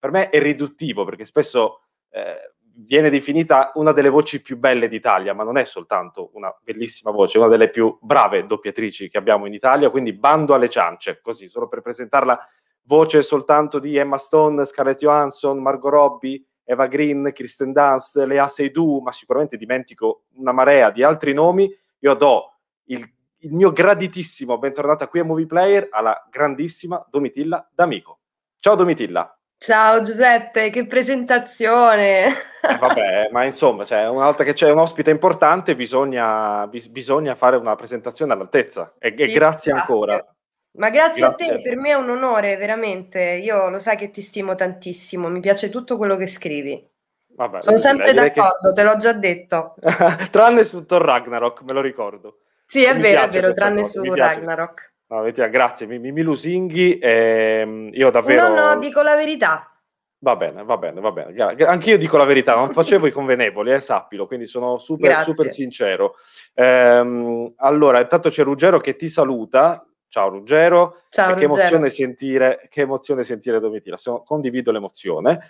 per me è riduttivo perché spesso eh, viene definita una delle voci più belle d'Italia, ma non è soltanto una bellissima voce, è una delle più brave doppiatrici che abbiamo in Italia, quindi bando alle ciance, così, solo per presentarla voce soltanto di Emma Stone, Scarlett Johansson, Margot Robbie, Eva Green, Kristen Dunst, Lea Seydoux, ma sicuramente dimentico una marea di altri nomi, io do il, il mio graditissimo bentornata qui a Movie Player alla grandissima Domitilla D'Amico. Ciao Domitilla! Ciao Giuseppe, che presentazione! Eh, vabbè, ma insomma, cioè, una volta che c'è un ospite importante bisogna, bis- bisogna fare una presentazione all'altezza e, e sì, grazie ancora. Ma grazie, grazie, a te, per me è un onore, veramente. Io lo sai che ti stimo tantissimo, mi piace tutto quello che scrivi. Vabbè, Sono sempre d'accordo, che... te l'ho già detto. tranne su Thor Ragnarok, me lo ricordo. Sì, è mi vero, è vero, tranne cosa. su Ragnarok. No, Bettina, ah, grazie, mi, mi, lusinghi. Ehm, io davvero... No, no, dico la verità. Va bene, va bene, va bene. Anch'io dico la verità, non facevo i convenevoli, eh, sappilo, quindi sono super, super sincero. Ehm, allora, intanto c'è Ruggero che ti saluta. Ciao Ruggero. Ciao, che, Emozione sentire, che emozione sentire Domitilla. Sono, condivido l'emozione.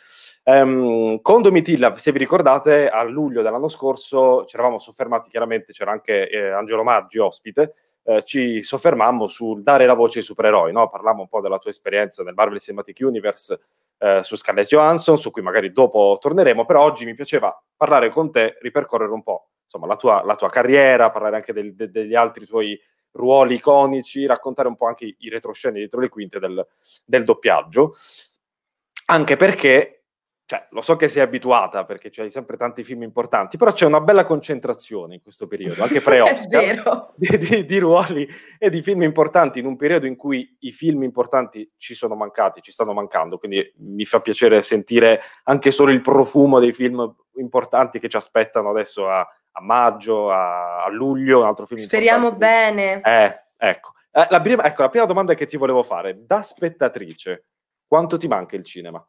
Um, con Domitilla, se vi ricordate, a luglio dell'anno scorso ci eravamo soffermati chiaramente, c'era anche eh, Angelo Maggi ospite, eh, ci soffermammo sul dare la voce ai supereroi, no? parlammo un po' della tua esperienza nel Marvel Cinematic Universe eh, su Scarlett Johansson, su cui magari dopo torneremo, però oggi mi piaceva parlare con te, ripercorrere un po' insomma, la, tua, la tua carriera, parlare anche del, de, degli altri tuoi ruoli iconici, raccontare un po' anche i retrosceni dietro le quinte del, del doppiaggio, anche perché cioè, lo so che sei abituata perché c'hai sempre tanti film importanti, però c'è una bella concentrazione in questo periodo, anche pre-Oscar, di, di, di, ruoli e di film importanti in un periodo in cui i film importanti ci sono mancati, ci stanno mancando, quindi mi fa piacere sentire anche solo il profumo dei film importanti che ci aspettano adesso a, a maggio, a, a, luglio, un altro film Speriamo bene. Eh, ecco. Eh, la prima, ecco, la prima domanda che ti volevo fare, da spettatrice, quanto ti manca il cinema?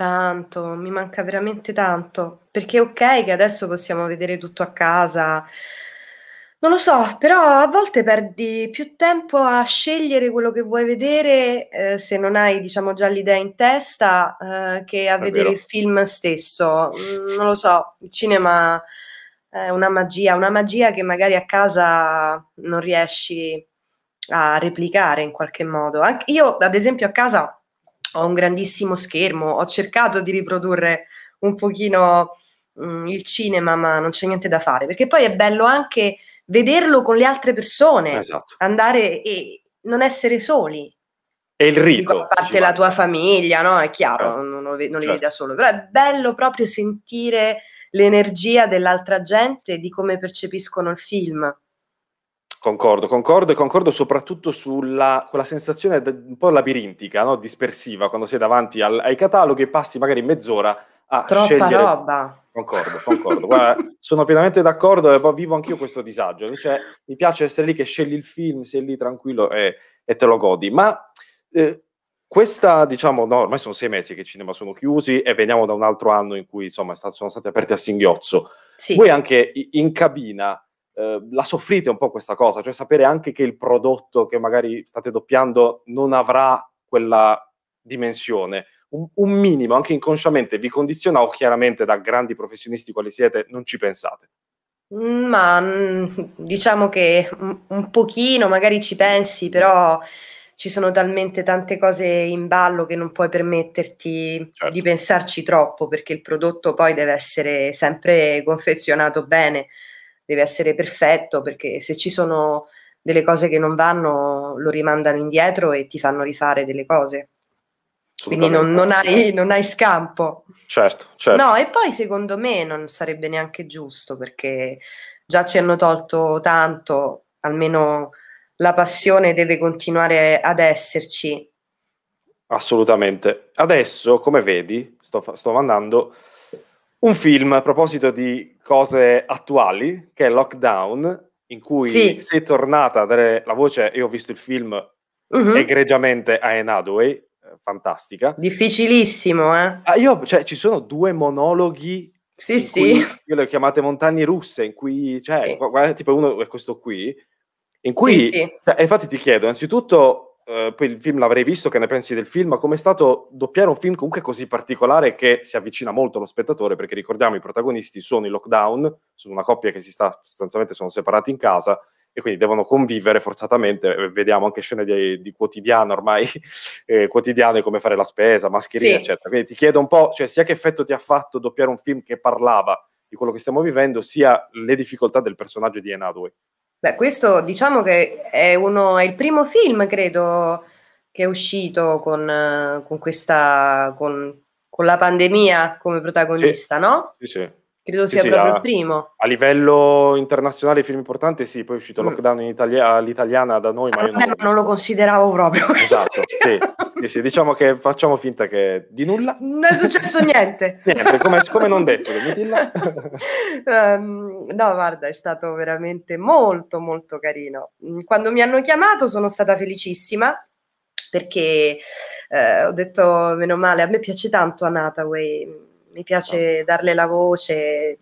Tanto, mi manca veramente tanto, perché ok che adesso possiamo vedere tutto a casa, non lo so, però a volte perdi più tempo a scegliere quello che vuoi vedere eh, se non hai, diciamo, già l'idea in testa eh, che a è vedere vero. il film stesso. Mm, non lo so, il cinema è una magia, una magia che magari a casa non riesci a replicare in qualche modo. Anche io, ad esempio, a casa ho un grandissimo schermo, ho cercato di riprodurre un pochino mh, mm, il cinema, ma non c'è niente da fare, perché poi è bello anche vederlo con le altre persone, esatto. andare e non essere soli. E il rito. a parte la tua famiglia, no? È chiaro, certo. non, non, non certo. li da solo, però è bello proprio sentire l'energia dell'altra gente, di come percepiscono il film. Concordo, concordo e concordo soprattutto sulla quella sensazione un po' labirintica, no? dispersiva, quando sei davanti al, ai cataloghi e passi magari mezz'ora a Troppa scegliere... roba. Concordo, concordo. Guarda, sono pienamente d'accordo e vivo anch'io questo disagio. Invece mi piace essere lì che scegli il film, sei lì tranquillo e, e te lo godi. Ma eh, questa, diciamo, no, ormai sono sei mesi che i cinema sono chiusi e veniamo da un altro anno in cui, insomma, sono stati aperti a singhiozzo. Sì. Voi anche in cabina eh, la soffrite un po' questa cosa, cioè sapere anche che il prodotto che magari state doppiando non avrà quella dimensione. Un, un minimo, anche inconsciamente, vi condiziona o chiaramente da grandi professionisti quali siete non ci pensate? Ma mm, diciamo che un pochino magari ci pensi, però ci sono talmente tante cose in ballo che non puoi permetterti certo. di pensarci troppo perché il prodotto poi deve essere sempre confezionato bene deve essere perfetto perché se ci sono delle cose che non vanno lo rimandano indietro e ti fanno rifare delle cose. Quindi non, non, hai, non, hai, scampo. Certo, certo. No, e poi secondo me non sarebbe neanche giusto perché già ci hanno tolto tanto, almeno la passione deve continuare ad esserci. Assolutamente. Adesso, come vedi, sto, sto mandando un film a proposito di cose attuali, che è Lockdown, in cui sì. sei tornata a dare la voce, io ho visto il film uh-huh. egregiamente a Enadway, eh, fantastica. Difficilissimo, eh? Ah, io, cioè, ci sono due monologhi sì, sì. Io le ho chiamate montagne russe, in cui, cioè, sì. guarda, tipo uno è questo qui, in cui, sì, sì. Cioè, infatti ti chiedo, innanzitutto, eh, poi il film l'avrei visto, che ne pensi del film? ma Come è stato doppiare un film comunque così particolare che si avvicina molto allo spettatore? Perché ricordiamo, i protagonisti sono in lockdown, sono una coppia che si sta sostanzialmente sono separati in casa e quindi devono convivere forzatamente. Eh, vediamo anche scene di, di quotidiano ormai, eh, quotidiane come fare la spesa, mascherine, sì. eccetera. Quindi ti chiedo un po', cioè, sia che effetto ti ha fatto doppiare un film che parlava di quello che stiamo vivendo, sia le difficoltà del personaggio di Enadway. Beh, questo diciamo che è, uno, è il primo film, credo, che è uscito con, con questa, con, con la pandemia come protagonista, sì. no? Sì, sì. Credo sia sì, proprio a, il primo. A livello internazionale, film importanti, sì, poi è uscito mm. Lockdown Italia, all'italiana da noi, ma io non, non, lo consideravo proprio. Esatto, sì, sì, sì, diciamo che facciamo finta che di nulla. Non è successo niente. niente, come, come, non detto, um, No, guarda, è stato veramente molto, molto carino. Mm, quando mi hanno chiamato sono stata felicissima perché eh, ho detto, meno male, a me piace tanto Anataway mm, mi piace darle la voce.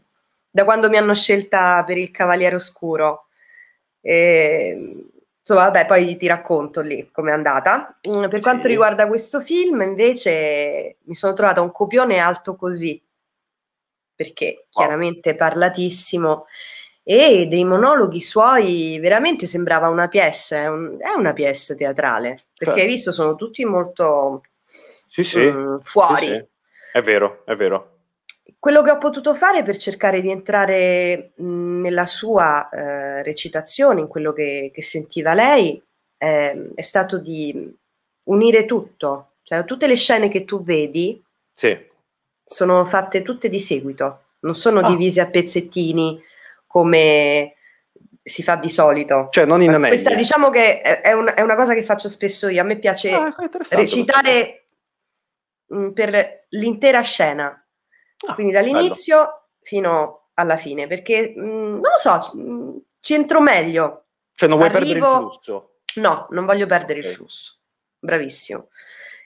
Da quando mi hanno scelta per il Cavaliere Oscuro, e, insomma, vabbè, poi ti racconto lì com'è andata. Mm, per sì. quanto riguarda questo film, invece, mi sono trovata un copione alto così, perché wow. chiaramente parlatissimo, e dei monologhi suoi veramente sembrava una pièce, è, un, è una pièce teatrale, perché certo. hai visto sono tutti molto sì, sì. Um, fuori. Sì, è vero, è vero. Quello che ho potuto fare per cercare di entrare nella sua eh, recitazione, in quello che, che sentiva lei, eh, è stato di unire tutto, cioè tutte le scene che tu vedi sì. sono fatte tutte di seguito, non sono ah. divise a pezzettini come si fa di solito. Cioè, non in anelli. Questa diciamo che è, una, è una cosa che faccio spesso io. A me piace ah, recitare Mm, per l'intera scena, ah, quindi dall'inizio bello. fino alla fine, perché mh, mm, non lo so, mh, mm, centro meglio. Cioè non vuoi Arrivo... perdere il flusso? No, non voglio perdere okay. il flusso. Bravissimo.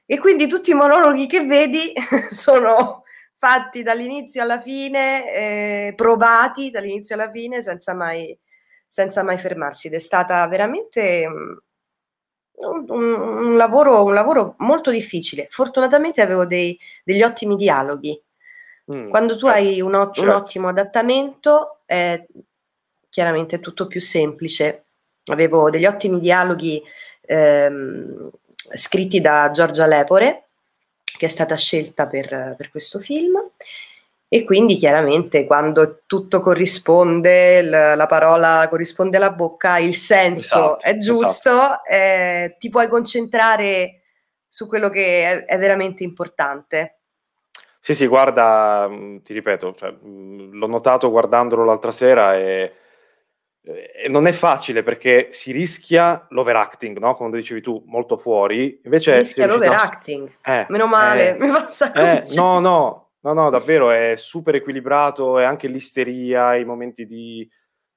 E quindi tutti i monologhi che vedi sono fatti dall'inizio alla fine, eh, provati dall'inizio alla fine senza mai, senza mai fermarsi ed è stata veramente un, un, lavoro, un, lavoro, molto difficile. Fortunatamente avevo dei, degli ottimi dialoghi. Mm, Quando tu certo, hai un, ot- certo. un, ottimo adattamento è chiaramente tutto più semplice. Avevo degli ottimi dialoghi ehm, scritti da Giorgia Lepore, che è stata scelta per, per questo film, e quindi chiaramente quando tutto corrisponde, la, la parola corrisponde alla bocca, il senso esatto, è giusto, esatto. eh, ti puoi concentrare su quello che è, è veramente importante. Sì, sì, guarda, mm, ti ripeto, cioè, mm, l'ho notato guardandolo l'altra sera e, e, non è facile perché si rischia l'overacting, no? Come dicevi tu, molto fuori. Invece si rischia l'overacting, a... eh, meno male, eh, mi fa un sacco eh, No, no, No, no, davvero è super equilibrato e anche l'isteria, i momenti di,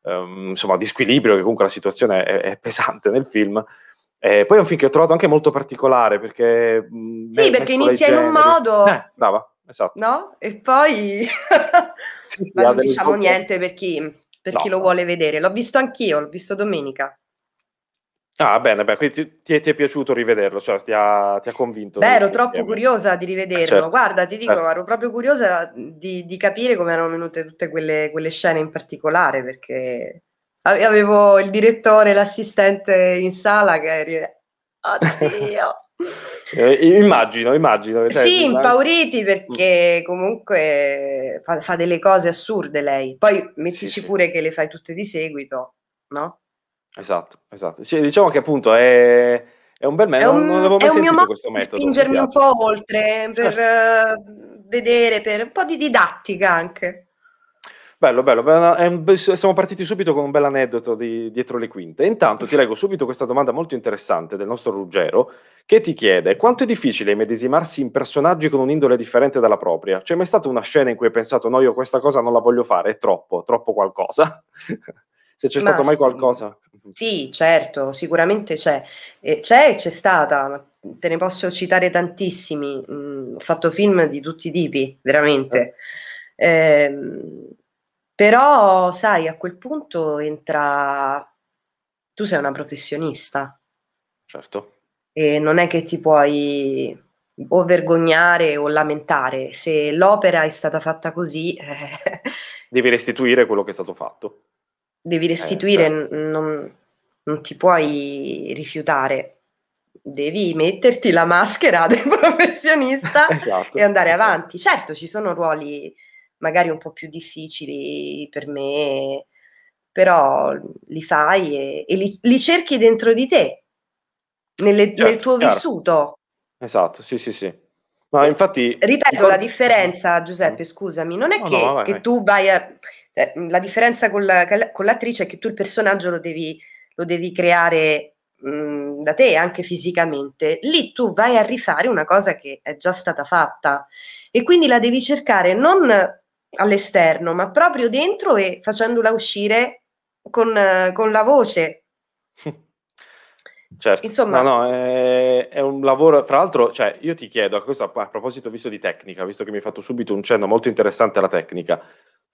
um, insomma, di squilibrio, che comunque la situazione è, è pesante nel film. Eh, poi è un film che ho trovato anche molto particolare perché... Mh, sì, perché inizia in un modo... Eh, brava, esatto. No? E poi... sì, sì, Ma non diciamo niente per chi, per no. chi lo vuole vedere. L'ho visto anch'io, l'ho visto domenica. Ah, bene, beh, quindi ti, ti, è piaciuto rivederlo, cioè ti ha, ti ha convinto. Beh, ero troppo insieme. curiosa di rivederlo. Eh, certo, Guarda, ti dico, certo. ero proprio curiosa di, di, capire come erano venute tutte quelle, quelle, scene in particolare, perché avevo il direttore, l'assistente in sala che eri... Oddio! Oh, eh, immagino, immagino. Eh, cioè, sì, immagino. impauriti mm. perché comunque fa, fa, delle cose assurde lei. Poi mettici sì, pure sì. che le fai tutte di seguito, no? Esatto, esatto. Cioè, diciamo che appunto è, è un bel metodo, non, non l'avevo mai sentito questo metodo. È un spingermi un po' oltre, per certo. vedere, per un po' di didattica anche. Bello, bello, bello. siamo partiti subito con un bel aneddoto di, dietro le quinte. Intanto ti leggo subito questa domanda molto interessante del nostro Ruggero, che ti chiede quanto è difficile medesimarsi in personaggi con un'indole differente dalla propria? C'è mai stata una scena in cui hai pensato no, io questa cosa non la voglio fare, è troppo, troppo qualcosa? Se c'è Ma stato mai qualcosa? Sì, certo, sicuramente c'è. Eh, c'è e c'è stata, te ne posso citare tantissimi. Mm, ho fatto film di tutti i tipi, veramente. Eh, però, sai, a quel punto entra... Tu sei una professionista. Certo. E non è che ti puoi o vergognare o lamentare. Se l'opera è stata fatta così... Eh... Devi restituire quello che è stato fatto devi eh, restituire, eh, certo. non, non, ti puoi rifiutare, devi metterti la maschera del professionista esatto, e andare esatto. avanti. Certo, ci sono ruoli magari un po' più difficili per me, però li fai e, e li, li, cerchi dentro di te, nelle, certo, nel tuo chiaro. vissuto. Esatto, sì, sì, sì. No, infatti, Ripeto, ricordo... la differenza, Giuseppe, mm. scusami, non è oh, che, no, vai, che vai. tu vai a, cioè, mhmm, la differenza con, la, con, l'attrice è che tu il personaggio lo devi, lo devi creare mh, mhmm, da te anche fisicamente. Lì tu vai a rifare una cosa che è già stata fatta e quindi la devi cercare non all'esterno, ma proprio dentro e facendola uscire con, con la voce. Certo, Insomma, no, no, è, è, un lavoro, fra l'altro, cioè, io ti chiedo a, questo, a proposito visto di tecnica, visto che mi hai fatto subito un cenno molto interessante alla tecnica,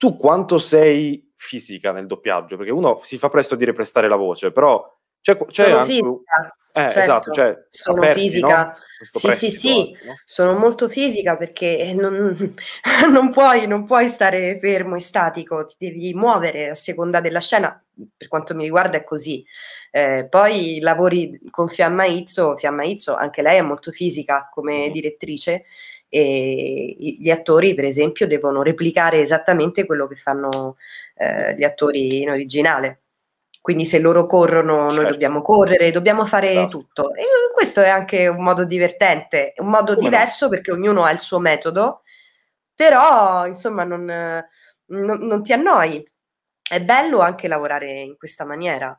tu quanto sei fisica nel doppiaggio? Perché uno si fa presto a dire prestare la voce, però c'è, c'è sono anche... fisica. Eh, certo. esatto, cioè, sono aperti, fisica. No? Sì, sì, sì, anche, no? sono molto fisica perché non, non, puoi, non puoi stare fermo e statico, ti devi muovere a seconda della scena, per quanto mi riguarda è così. Eh, poi lavori con Fiamma Izzo, Fiamma Izzo anche lei è molto fisica come mm-hmm. direttrice e gli attori per esempio devono replicare esattamente quello che fanno eh, gli attori in originale. Quindi se loro corrono, certo. noi dobbiamo correre, dobbiamo fare no. Esatto. tutto. E questo è anche un modo divertente, un modo Come diverso no? perché ognuno ha il suo metodo, però insomma non, non, non ti annoi. È bello anche lavorare in questa maniera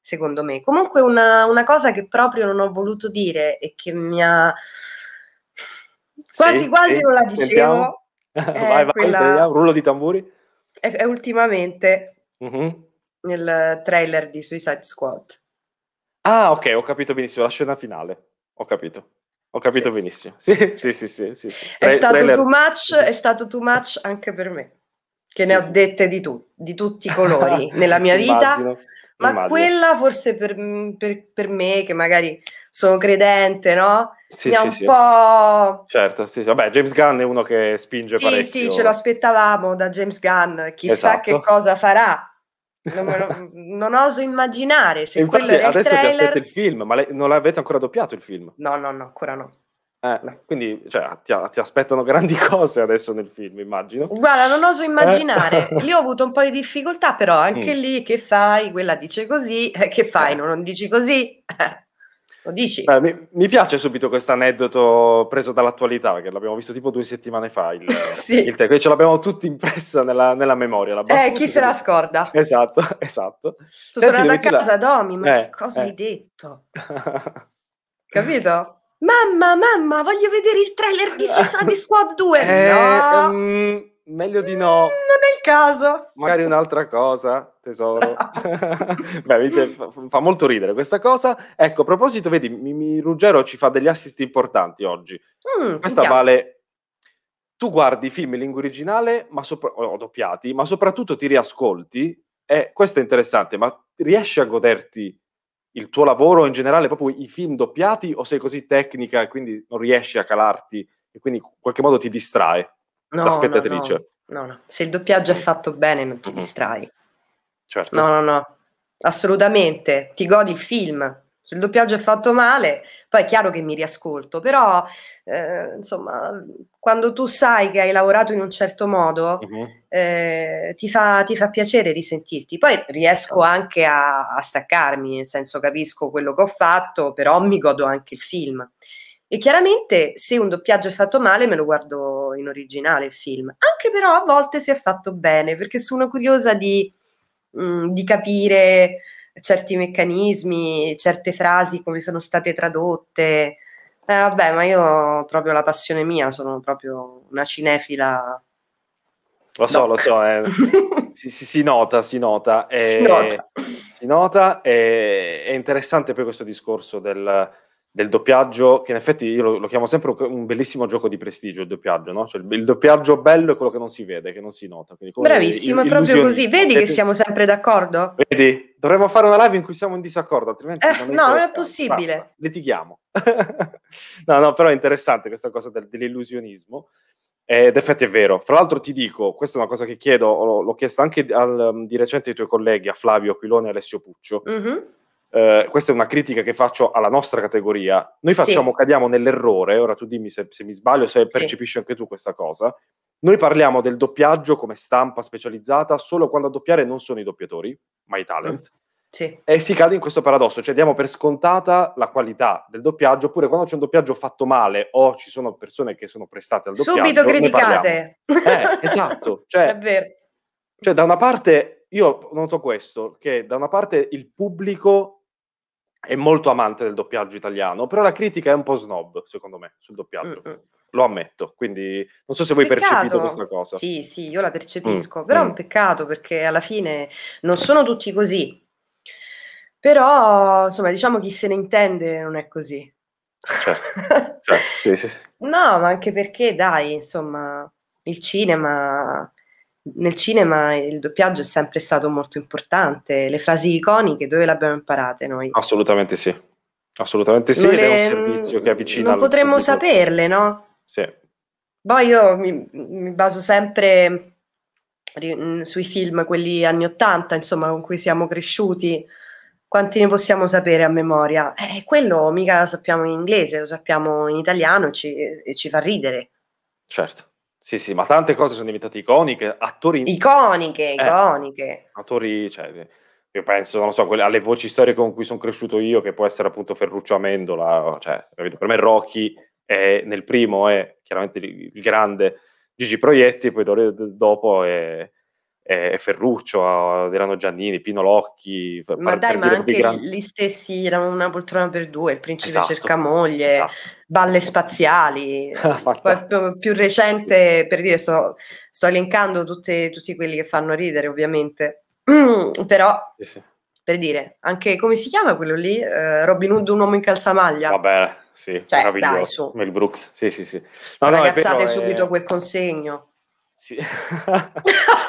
secondo me. Comunque una, una, cosa che proprio non ho voluto dire e che mi ha Quasi sì, quasi sì, non la dicevo. vai, vai, quella... rullo di tamburi. È, è ultimamente uh-huh. nel trailer di Suicide Squad. Ah, ok, ho capito benissimo, la scena finale. Ho capito. Ho capito sì. benissimo. Sì, sì, sì, sì, sì. Tra- è, stato trailer. too much, mm-hmm. è stato too much anche per me, che ne ho dette di, tu- di tutti i colori nella mia vita. Immagino ma Immagino. Eh. quella forse per, mm, per, per, me, che magari sono credente, no? Sì, Mi sì, un sì. po'... Certo, sì, sì. Vabbè, James Gunn è uno che spinge sì, parecchio. Sì, sì, ce lo aspettavamo da James Gunn. Chissà esatto. che cosa farà. Non, non, oso immaginare se Infatti, quello era adesso trailer... ti aspetta il film, ma lei, non l'avete ancora doppiato il film? No, no, no, ancora no. Eh, quindi cioè, ti, ti, aspettano grandi cose adesso nel film, immagino. Guarda, non oso immaginare. Eh. Io ho avuto un po' di difficoltà, però anche mm. lì che fai? Quella dice così, eh, che fai? Eh. Non, non dici così? Eh, lo dici? Beh, mi, mi, piace subito questo aneddoto preso dall'attualità, perché l'abbiamo visto tipo due settimane fa il, sì. il teco, e ce l'abbiamo tutti impressa nella, nella memoria. eh, chi se la scorda? Esatto, esatto. Tu Senti, tornata a casa, la... Domi, ma eh, cosa hai detto? Capito? Mamma, mamma, voglio vedere il trailer di Suicide Squad 2. Eh, no. um, meglio di no. non è il caso. Magari un'altra cosa, tesoro. Beh, fa, fa, molto ridere questa cosa. Ecco, a proposito, vedi, mi, mi Ruggero ci fa degli assist importanti oggi. Mm, questa sentiamo. vale tu guardi i film in lingua originale ma sopra- o doppiati, ma soprattutto ti riascolti, e questo è interessante, ma riesci a goderti il tuo lavoro in generale, proprio i film doppiati, o sei così tecnica e quindi non riesci a calarti e quindi in qualche modo ti distrae no, la spettatrice? No no, no, no, se il doppiaggio è mm. fatto bene non ti distrai. Certo. No, no, no, assolutamente, ti godi il film, se il doppiaggio è fatto male, poi è chiaro che mi riascolto, però eh, insomma, quando tu sai che hai lavorato in un certo modo, uh-huh. eh, ti, fa, ti, fa, piacere risentirti. Poi riesco certo. anche a, a, staccarmi, nel senso capisco quello che ho fatto, però mi godo anche il film. E chiaramente se un doppiaggio è fatto male me lo guardo in originale il film, anche però a volte si è fatto bene, perché sono curiosa di, mh, mm, di capire certi meccanismi, certe frasi come sono state tradotte. Eh, vabbè, ma io proprio la passione mia, sono proprio una cinefila. Lo so, no. lo so, eh. si, si, si, nota, si nota. Eh, si nota. Si nota eh, è interessante poi questo discorso del del doppiaggio, che in effetti io lo, lo chiamo sempre un bellissimo gioco di prestigio il doppiaggio, no? Cioè, il, il, doppiaggio bello è quello che non si vede, che non si nota. Bravissimo, è proprio così. Vedi che siamo sempre d'accordo? Vedi, dovremmo fare una live in cui siamo in disaccordo, altrimenti eh, non No, non è possibile. Basta, litighiamo. no, no, però è interessante questa cosa del, dell'illusionismo. Eh, ed effetti è vero. Fra l'altro ti dico, questa è una cosa che chiedo, l'ho, l'ho chiesta anche al, di recente ai tuoi colleghi, a Flavio Aquilone e Alessio Puccio. Mm-hmm eh, questa è una critica che faccio alla nostra categoria, noi facciamo, sì. cadiamo nell'errore, ora tu dimmi se, se mi sbaglio, se percepisci sì. anche tu questa cosa, noi parliamo del doppiaggio come stampa specializzata solo quando a doppiare non sono i doppiatori, ma i talent. Mm. Sì. E si cade in questo paradosso, cioè diamo per scontata la qualità del doppiaggio, oppure quando c'è un doppiaggio fatto male o ci sono persone che sono prestate al doppiaggio. Subito criticate. Eh, esatto. Cioè, cioè, da una parte, io noto questo, che da una parte il pubblico è molto amante del doppiaggio italiano, però la critica è un po' snob, secondo me, sul doppiaggio. Mm-hmm. Lo ammetto, quindi non so se voi peccato. percepito questa cosa. Sì, sì, io la percepisco, mm. però mm. è un peccato perché alla fine non sono tutti così. Però, insomma, diciamo chi se ne intende non è così. Certo, certo. Sì, sì, sì. No, ma anche perché, dai, insomma, il cinema nel cinema il doppiaggio è sempre stato molto importante. Le frasi iconiche dove le abbiamo imparate noi? Assolutamente sì, assolutamente sì, ed le... è un servizio che avvicina. Non potremmo pubblico. saperle, no? Sì. Poi boh, io mi, mi baso sempre sui film, quelli anni Ottanta, insomma, con cui siamo cresciuti. Quanti ne possiamo sapere a memoria? Eh, quello mica lo sappiamo in inglese, lo sappiamo in italiano ci, e ci fa ridere. Certo. Sì, sì, ma tante cose sono diventate iconiche, attori... Iconiche, eh, iconiche. Attori, cioè, io penso, non lo so, quelle, alle voci storiche con cui sono cresciuto io, che può essere appunto Ferruccio Amendola, cioè, per me Rocky è, nel primo è chiaramente il, grande Gigi Proietti, poi dopo è eh, Ferruccio, Delano Giannini, Pino Locchi. Ma per, dai, ma anche grandi... gli stessi erano una poltrona per due, il principe esatto, moglie, esatto, balle spaziali. più, più recente, sì, per dire, sto, sto elencando tutte, tutti quelli che fanno ridere, ovviamente. però, sì, per dire, anche come si chiama quello lì? Uh, Robin Hood, un uomo in calzamaglia. Vabbè, sì, cioè, meraviglioso. Dai, su. Mel Brooks, sì, sì, sì. No, no, ragazzate però, subito è... quel consegno. Sì.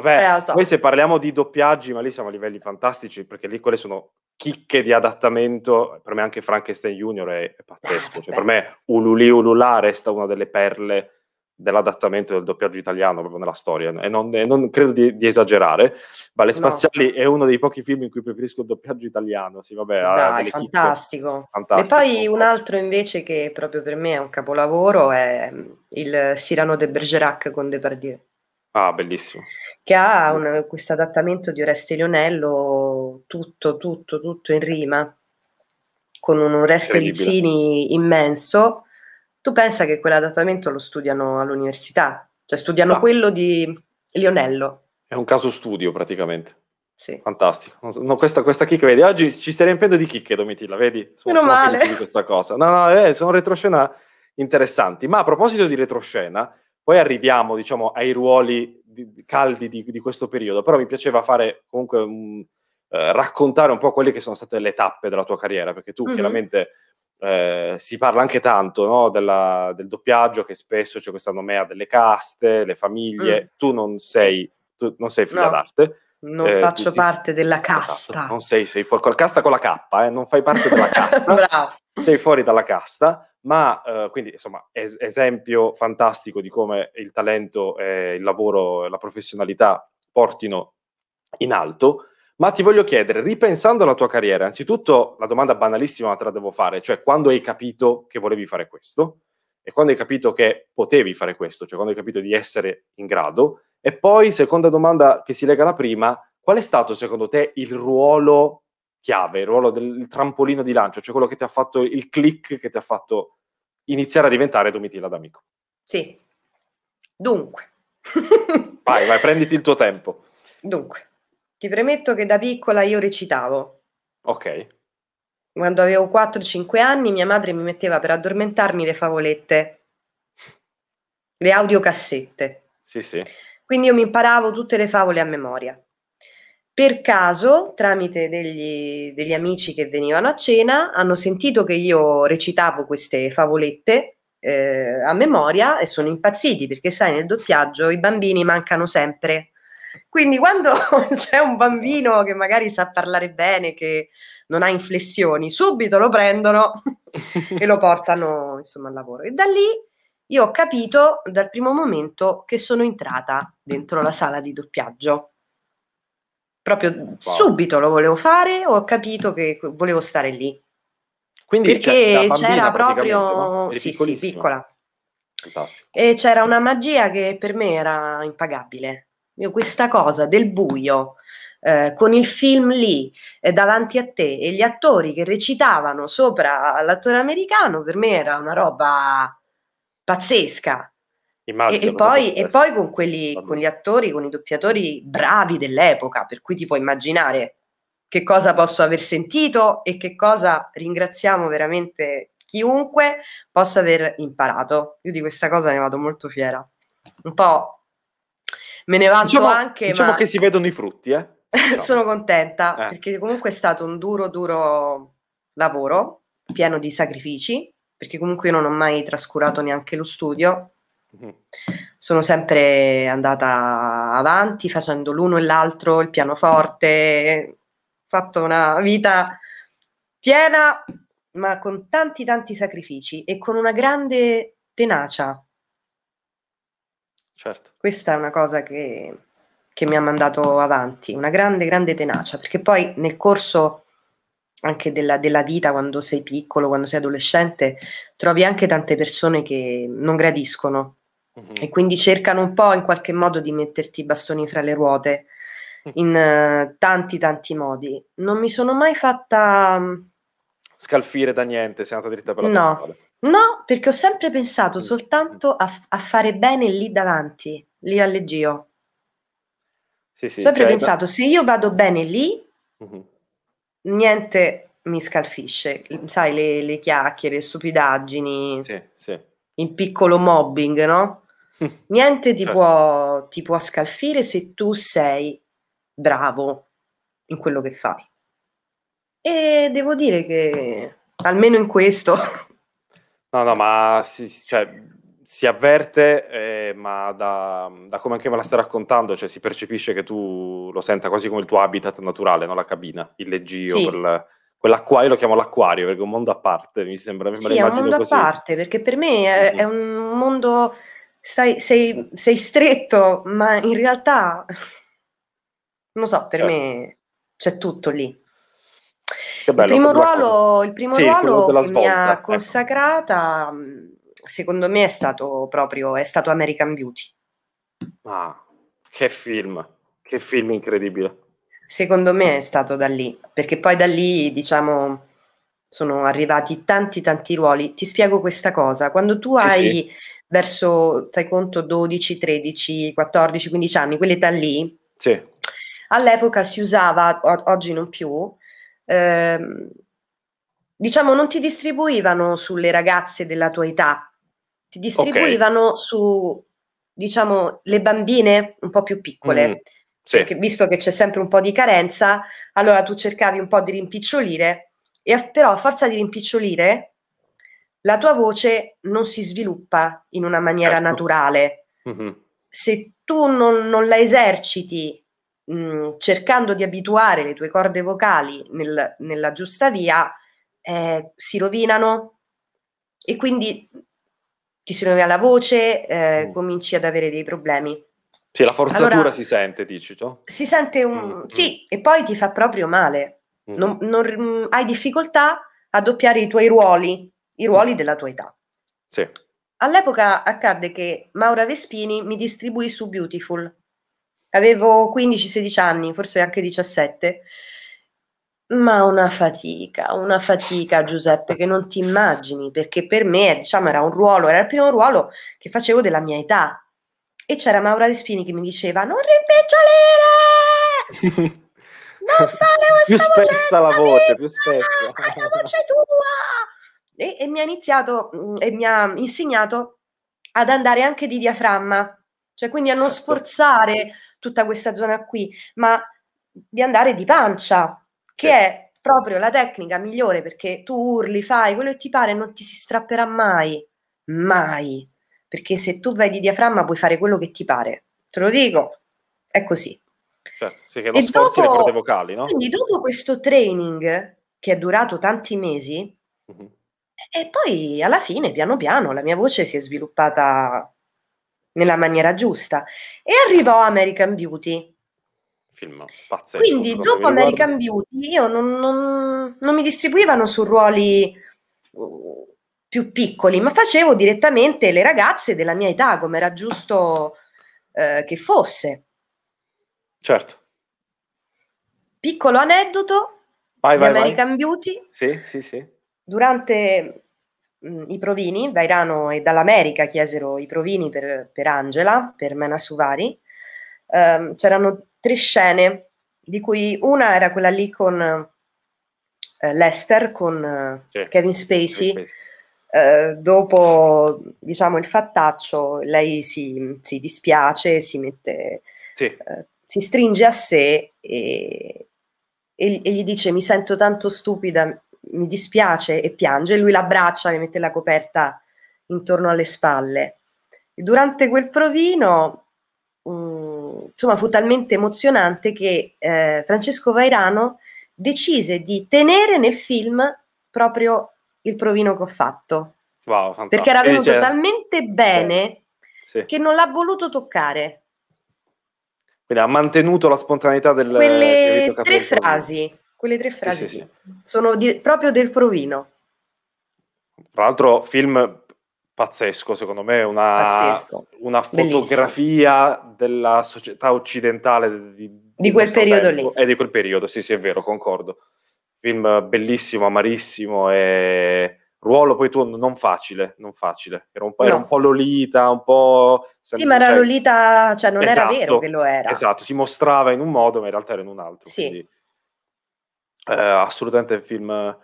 Vabbè, eh, so. poi se parliamo di doppiaggi, ma lì siamo a livelli fantastici, perché lì quelle sono chicche di adattamento. Per me anche Frankenstein Junior è, è pazzesco. Eh, cioè, per me Ululi Ulula resta una delle perle dell'adattamento del doppiaggio italiano proprio nella storia e non, e non credo di, di, esagerare Le Spaziali no. è uno dei pochi film in cui preferisco il doppiaggio italiano sì vabbè Dai, fantastico. fantastico. e poi un altro invece che proprio per me è un capolavoro è mm, il Cyrano de Bergerac con Depardieu ah bellissimo che ha questo adattamento di Oreste Lionello tutto, tutto, tutto in rima, con un Oreste Rizzini immenso. Tu pensa che quell'adattamento lo studiano all'università, cioè studiano ah. quello di Lionello. È un caso studio praticamente. Sì. Fantastico. No, questa, questa chicca, vedi, oggi ci stai riempiendo di chicche, Domitilla, vedi? Sono, Meno sono male. Di questa cosa. No, no, eh, sono retroscena interessanti. Ma a proposito di retroscena, poi arriviamo, diciamo, ai ruoli caldi di, di, questo periodo, però mi piaceva fare comunque um, eh, raccontare un po' quelle che sono state le tappe della tua carriera, perché tu mm-hmm. chiaramente eh, si parla anche tanto no, della, del doppiaggio, che spesso c'è questa nomea delle caste, le famiglie, mm. tu non sei, tu non sei figlia no. d'arte, non eh, faccio di, parte della casta. Esatto, non sei, sei fuori con casta con la K, eh, non fai parte della casta. sei fuori dalla casta, ma eh, quindi insomma es- esempio fantastico di come il talento, il lavoro, la professionalità portino in alto. Ma ti voglio chiedere, ripensando alla tua carriera, anzitutto la domanda banalissima te la devo fare, cioè quando hai capito che volevi fare questo e quando hai capito che potevi fare questo, cioè quando hai capito di essere in grado e poi, seconda domanda che si lega alla prima, qual è stato secondo te il ruolo chiave, il ruolo del trampolino di lancio, cioè quello che ti ha fatto il click che ti ha fatto iniziare a diventare Domitila d'amico? Sì. Dunque. vai, vai, prenditi il tuo tempo. Dunque, ti premetto che da piccola io recitavo. Ok. Quando avevo 4-5 anni mia madre mi metteva per addormentarmi le favolette, le audiocassette. Sì, sì. Quindi io mi imparavo tutte le favole a memoria. Per caso, tramite degli, degli amici che venivano a cena, hanno sentito che io recitavo queste favolette eh, a memoria e sono impazziti perché sai nel doppiaggio i bambini mancano sempre quindi quando c'è un bambino che magari sa parlare bene che non ha inflessioni subito lo prendono e lo portano insomma al lavoro e da lì io ho capito dal primo momento che sono entrata dentro la sala di doppiaggio. Proprio wow. subito lo volevo fare, ho capito che volevo stare lì. Quindi Perché bambina, c'era proprio... No? Sì, sì, piccola. Fantastico. E c'era una magia che per me era impagabile. Io questa cosa del buio, eh, con il film lì eh, davanti a te e gli attori che recitavano sopra l'attore americano, per me era una roba pazzesca. Immagino, e, e, poi, e, poi, con, quelli, con gli attori, con i doppiatori bravi dell'epoca, per cui ti puoi immaginare che cosa posso aver sentito e che cosa ringraziamo veramente chiunque possa aver imparato. Io di questa cosa ne vado molto fiera. Un po' me ne vado diciamo, anche. Diciamo ma... che si vedono i frutti, eh? No. Diciamo. Sono contenta eh. perché comunque è stato un duro, duro lavoro pieno di sacrifici perché comunque io non ho mai trascurato neanche lo studio, mhm. sono sempre andata avanti facendo l'uno e l'altro, il pianoforte, fatto una vita piena, ma con tanti tanti sacrifici e con una grande tenacia. Certo. Questa è una cosa che, che mi ha mandato avanti, una grande grande tenacia, perché poi nel corso anche della, della, vita quando sei piccolo, quando sei adolescente, trovi anche tante persone che non gradiscono mm-hmm. e quindi cercano un po' in qualche modo di metterti i bastoni fra le ruote in uh, tanti tanti modi. Non mi sono mai fatta mm, scalfire da niente, sei andata dritta per la no. Pistola. No, perché ho sempre pensato mm-hmm. soltanto a, a, fare bene lì davanti, lì al leggio. Sì, sì, sempre cioè, pensato, no... se io vado bene lì, mm-hmm niente mi scalfisce, sai, le, le chiacchiere, stupidaggini, sì, sì. il piccolo mobbing, no? Niente ti, certo. può, ti può scalfire se tu sei bravo in quello che fai. E devo dire che almeno in questo. No, no, ma sì, cioè, si avverte, eh, ma da, da, come anche me la stai raccontando, cioè si percepisce che tu lo senta quasi come il tuo habitat naturale, no? la cabina, il leggio, sì. quel, quell'acquario, lo chiamo l'acquario perché è un mondo a parte, mi sembra. Mi sì, è un mondo così. a parte, perché per me è, mm-hmm. è un mondo, stai, sei, sei, stretto, ma in realtà, non lo so, per certo. me c'è tutto lì. Bello, il primo ruolo, il primo sì, ruolo che svolta, mi ha ecco. consacrata... Ecco secondo me è stato proprio è stato American Beauty. Ah, che film, che film incredibile. Secondo me è stato da lì, perché poi da lì, diciamo, sono arrivati tanti tanti ruoli. Ti spiego questa cosa, quando tu sì, hai sì. verso, fai conto, 12, 13, 14, 15 anni, quell'età lì, sì. all'epoca si usava, oggi non più, ehm, diciamo non ti distribuivano sulle ragazze della tua età ti distribuivano okay. su, diciamo, le bambine un po' più piccole. Mm, sì. Perché, visto che c'è sempre un po' di carenza, allora tu cercavi un po' di rimpicciolire, e, però a forza di rimpicciolire la tua voce non si sviluppa in una maniera certo. naturale. Mm-hmm. Se tu non, non la eserciti mh, mm, cercando di abituare le tue corde vocali nel, nella giusta via, eh, si rovinano e quindi ti suona la voce, eh, mm. cominci ad avere dei problemi. Sì, la forzatura allora, si sente, dici tu? Si sente un... Mm. mm. Sì, e poi ti fa proprio male. Mm. Non, non, mm, hai difficoltà a doppiare i tuoi ruoli, i ruoli mm. della tua età. Sì. All'epoca accadde che Maura Vespini mi distribuì su Beautiful. Avevo 15-16 anni, forse anche 17, ma una fatica, una fatica Giuseppe che non ti immagini, perché per me diciamo, era un ruolo, era il primo ruolo che facevo della mia età. E c'era Maura Respini che mi diceva non rimpicciolire! Non fare più spessa la voce, più spessa. Ah, la voce tua! E, e mi ha iniziato e mi ha insegnato ad andare anche di diaframma, cioè quindi a non certo. sforzare tutta questa zona qui, ma di andare di pancia, che è proprio la tecnica migliore perché tu urli, fai quello che ti pare, non ti si strapperà mai, mai, perché se tu vai di diaframma puoi fare quello che ti pare, te lo dico, è così. Certo, sì, che non e sforzi dopo, le corde vocali, no? Quindi dopo questo training, che è durato tanti mesi, uh-huh. e poi alla fine, piano piano, la mia voce si è sviluppata nella maniera giusta. E arrivò American Beauty, film pazzesco. Quindi dopo American Beauty io non, non, non, mi distribuivano su ruoli uh, più piccoli, ma facevo direttamente le ragazze della mia età, come era giusto eh, che fosse. Certo. Piccolo aneddoto vai, vai, American vai. Beauty. Sì, sì, sì. Durante mh, mm, i provini, Vairano e dall'America chiesero i provini per, per Angela, per Mena Suvari. Um, c'erano tre scene, di cui una era quella lì con eh, Lester, con eh, sì, Kevin Spacey. Kevin Spacey. Eh, dopo diciamo, il fattaccio, lei si, si dispiace, si, mette, sì. eh, si stringe a sé e, e, e, gli dice: Mi sento tanto stupida, mi dispiace e piange. Lui l'abbraccia, le mette la coperta intorno alle spalle. durante quel provino insomma fu talmente emozionante che eh, Francesco Vairano decise di tenere nel film proprio il provino che ho fatto. Wow, fantastico. Perché era venuto dice... Cioè, talmente eh, bene sì. che non l'ha voluto toccare. Quindi ha mantenuto la spontaneità del... Quelle tre frasi, quelle tre frasi sì, sì, sono di, proprio del provino. Tra l'altro film pazzesco, secondo me, una, una fotografia Bellissimo. della società occidentale di, di, quel periodo tempo. lì. È eh, di quel periodo, sì, sì, è vero, concordo. Film bellissimo, amarissimo e ruolo poi tu non facile, non facile. Era un po', no. era un po Lolita, un po'... Sì, ma era cioè, Lolita, cioè non esatto, era vero che lo era. Esatto, si mostrava in un modo, ma in realtà era in un altro. Sì. Quindi, eh, assolutamente un film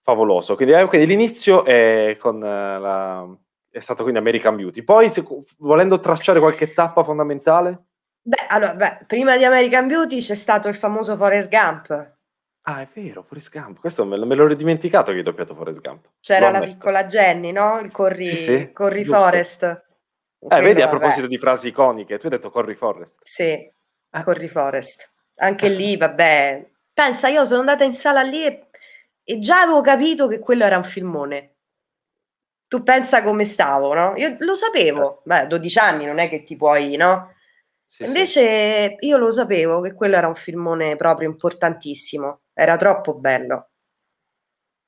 favoloso. Quindi, eh, quindi l'inizio è con eh, la è stato quindi American Beauty. Poi, se, volendo tracciare qualche tappa fondamentale? Beh, allora, beh, prima di American Beauty c'è stato il famoso Forrest Gump. Ah, è vero, Forrest Gump. Questo me, me l'ho dimenticato che ho doppiato Forrest Gump. C'era la piccola Jenny, no? Il Corri, sì, sì, corri Forrest. Eh, Quello, vedi, a proposito vabbè. di frasi iconiche, tu hai detto Corri Forrest. Sì, ah. Corri Forrest. Anche ah. lì, vabbè. Pensa, io sono andata in sala lì e, e già avevo capito che quello era un filmone tu pensa come stavo, no? Io lo sapevo, certo. beh, 12 anni non è che ti puoi, no? Sì, Invece sì. io lo sapevo che quello era un filmone proprio importantissimo, era troppo bello.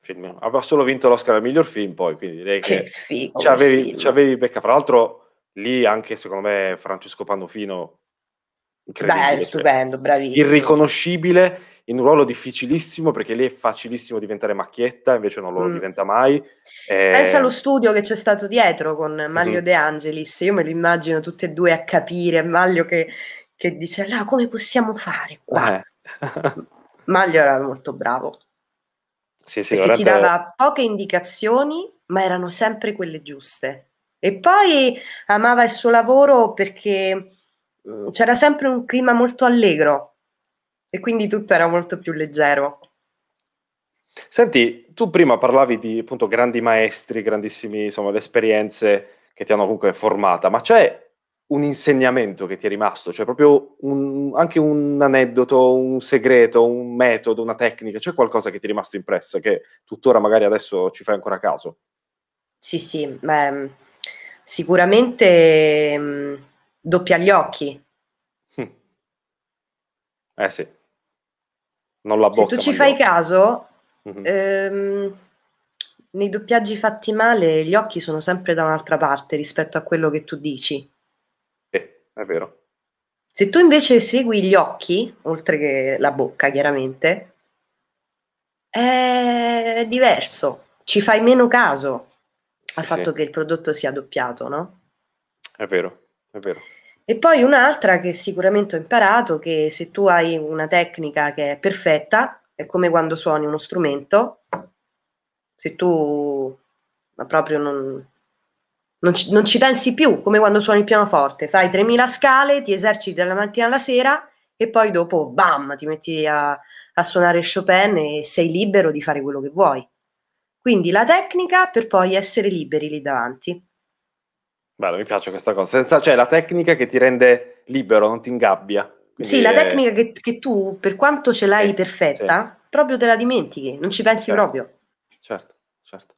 Film. Aveva solo vinto l'Oscar al miglior film poi, quindi direi che, che ci, avevi, avevi becca. Fra l'altro lì anche secondo me Francesco Pandofino Beh, cioè, stupendo, bravissimo. Irriconoscibile in un ruolo difficilissimo perché lì è facilissimo diventare macchietta, invece non lo mm. diventa mai. E... Eh, Pensa allo studio che c'è stato dietro con Mario mm. De Angelis, io me lo immagino tutti e due a capire, Mario che, che dice, allora come possiamo fare qua? Eh. Maglio era molto bravo. Sì, sì, veramente... ti dava poche indicazioni, ma erano sempre quelle giuste. E poi amava il suo lavoro perché Ehm, c'era sempre un clima molto allegro e quindi tutto era molto più leggero. Senti, tu prima parlavi di appunto grandi maestri, grandissime esperienze che ti hanno comunque formata, ma c'è un insegnamento che ti è rimasto, cioè proprio un, anche un aneddoto, un segreto, un metodo, una tecnica, c'è qualcosa che ti è rimasto impresso che tuttora magari adesso ci fai ancora caso? Sì, sì, beh, sicuramente doppia gli occhi. Hm. Eh sì, non la bocca. Se tu ci fai caso, mm-hmm. ehm, nei doppiaggi fatti male gli occhi sono sempre da un'altra parte rispetto a quello che tu dici. Eh, è vero. Se tu invece segui gli occhi, oltre che la bocca chiaramente, è diverso, ci fai meno caso al sì, fatto sì. che il prodotto sia doppiato, no? È vero è vero. E poi un'altra che sicuramente ho imparato, che se tu hai una tecnica che è perfetta, è come quando suoni uno strumento, se tu ma proprio non, non, ci, non ci pensi più, come quando suoni il pianoforte, fai 3.000 scale, ti eserciti dalla mattina alla sera e poi dopo, bam, ti metti a, a suonare Chopin e sei libero di fare quello che vuoi. Quindi la tecnica per poi essere liberi lì davanti. Bello, mi piace questa cosa. Senza, cioè, la tecnica che ti rende libero, non ti ingabbia. Quindi sì, è... la tecnica che, che, tu, per quanto ce l'hai eh, perfetta, sì. proprio te la dimentichi, non ci pensi certo. proprio. Certo, certo.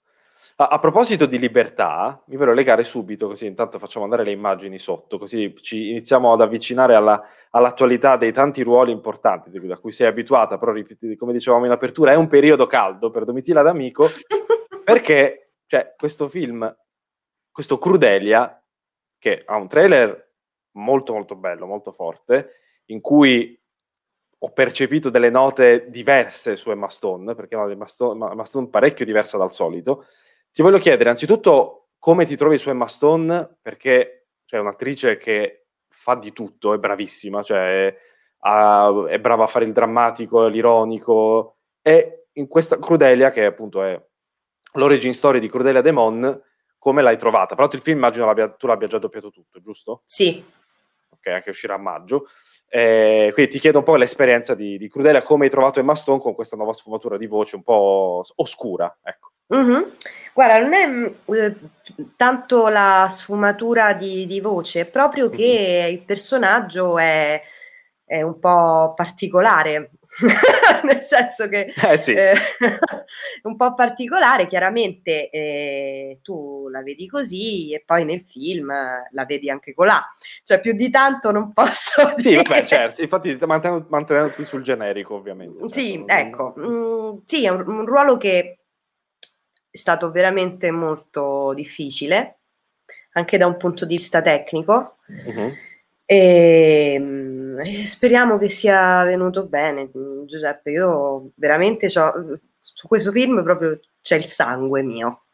A, a, proposito di libertà, mi voglio legare subito, così intanto facciamo andare le immagini sotto, così ci iniziamo ad avvicinare alla, all'attualità dei tanti ruoli importanti di, da cui sei abituata, però come dicevamo in apertura, è un periodo caldo per Domitila d'Amico, perché cioè, questo film questo Crudelia, che ha un trailer molto molto bello, molto forte, in cui ho percepito delle note diverse su Emma Stone, perché è una Emma Stone parecchio diversa dal solito. Ti voglio chiedere anzitutto come ti trovi su Emma Stone, perché cioè, è un'attrice che fa di tutto, è bravissima, cioè, ha, è brava a fare il drammatico, l'ironico, e in questa Crudelia, che appunto è l'origin story di Crudelia Demon, come l'hai trovata? Però il film immagino l'abbia, tu l'abbia già doppiato tutto, giusto? Sì. Ok, anche uscirà a maggio. Eh, quindi ti chiedo un po' l'esperienza di, di Crudela, come hai trovato Emma Stone con questa nuova sfumatura di voce un po' oscura, ecco. Mm-hmm. Guarda, non è mh, mm, eh, tanto la sfumatura di, di voce, è proprio che mm-hmm. il personaggio è, è, un po' particolare. nel senso che eh sì. eh, un po' particolare, chiaramente eh, tu la vedi così e poi nel film la vedi anche colà, cioè più di tanto non posso Sì, dire. certo, infatti mantenendo, mantenendoti sul generico ovviamente. Certo. Sì, ecco, mm, sì, è un, un ruolo che è stato veramente molto difficile, anche da un punto di vista tecnico. Mm-hmm. E, ehm, speriamo che sia venuto bene, Giuseppe. Io veramente ho, su questo film proprio c'è il sangue mio.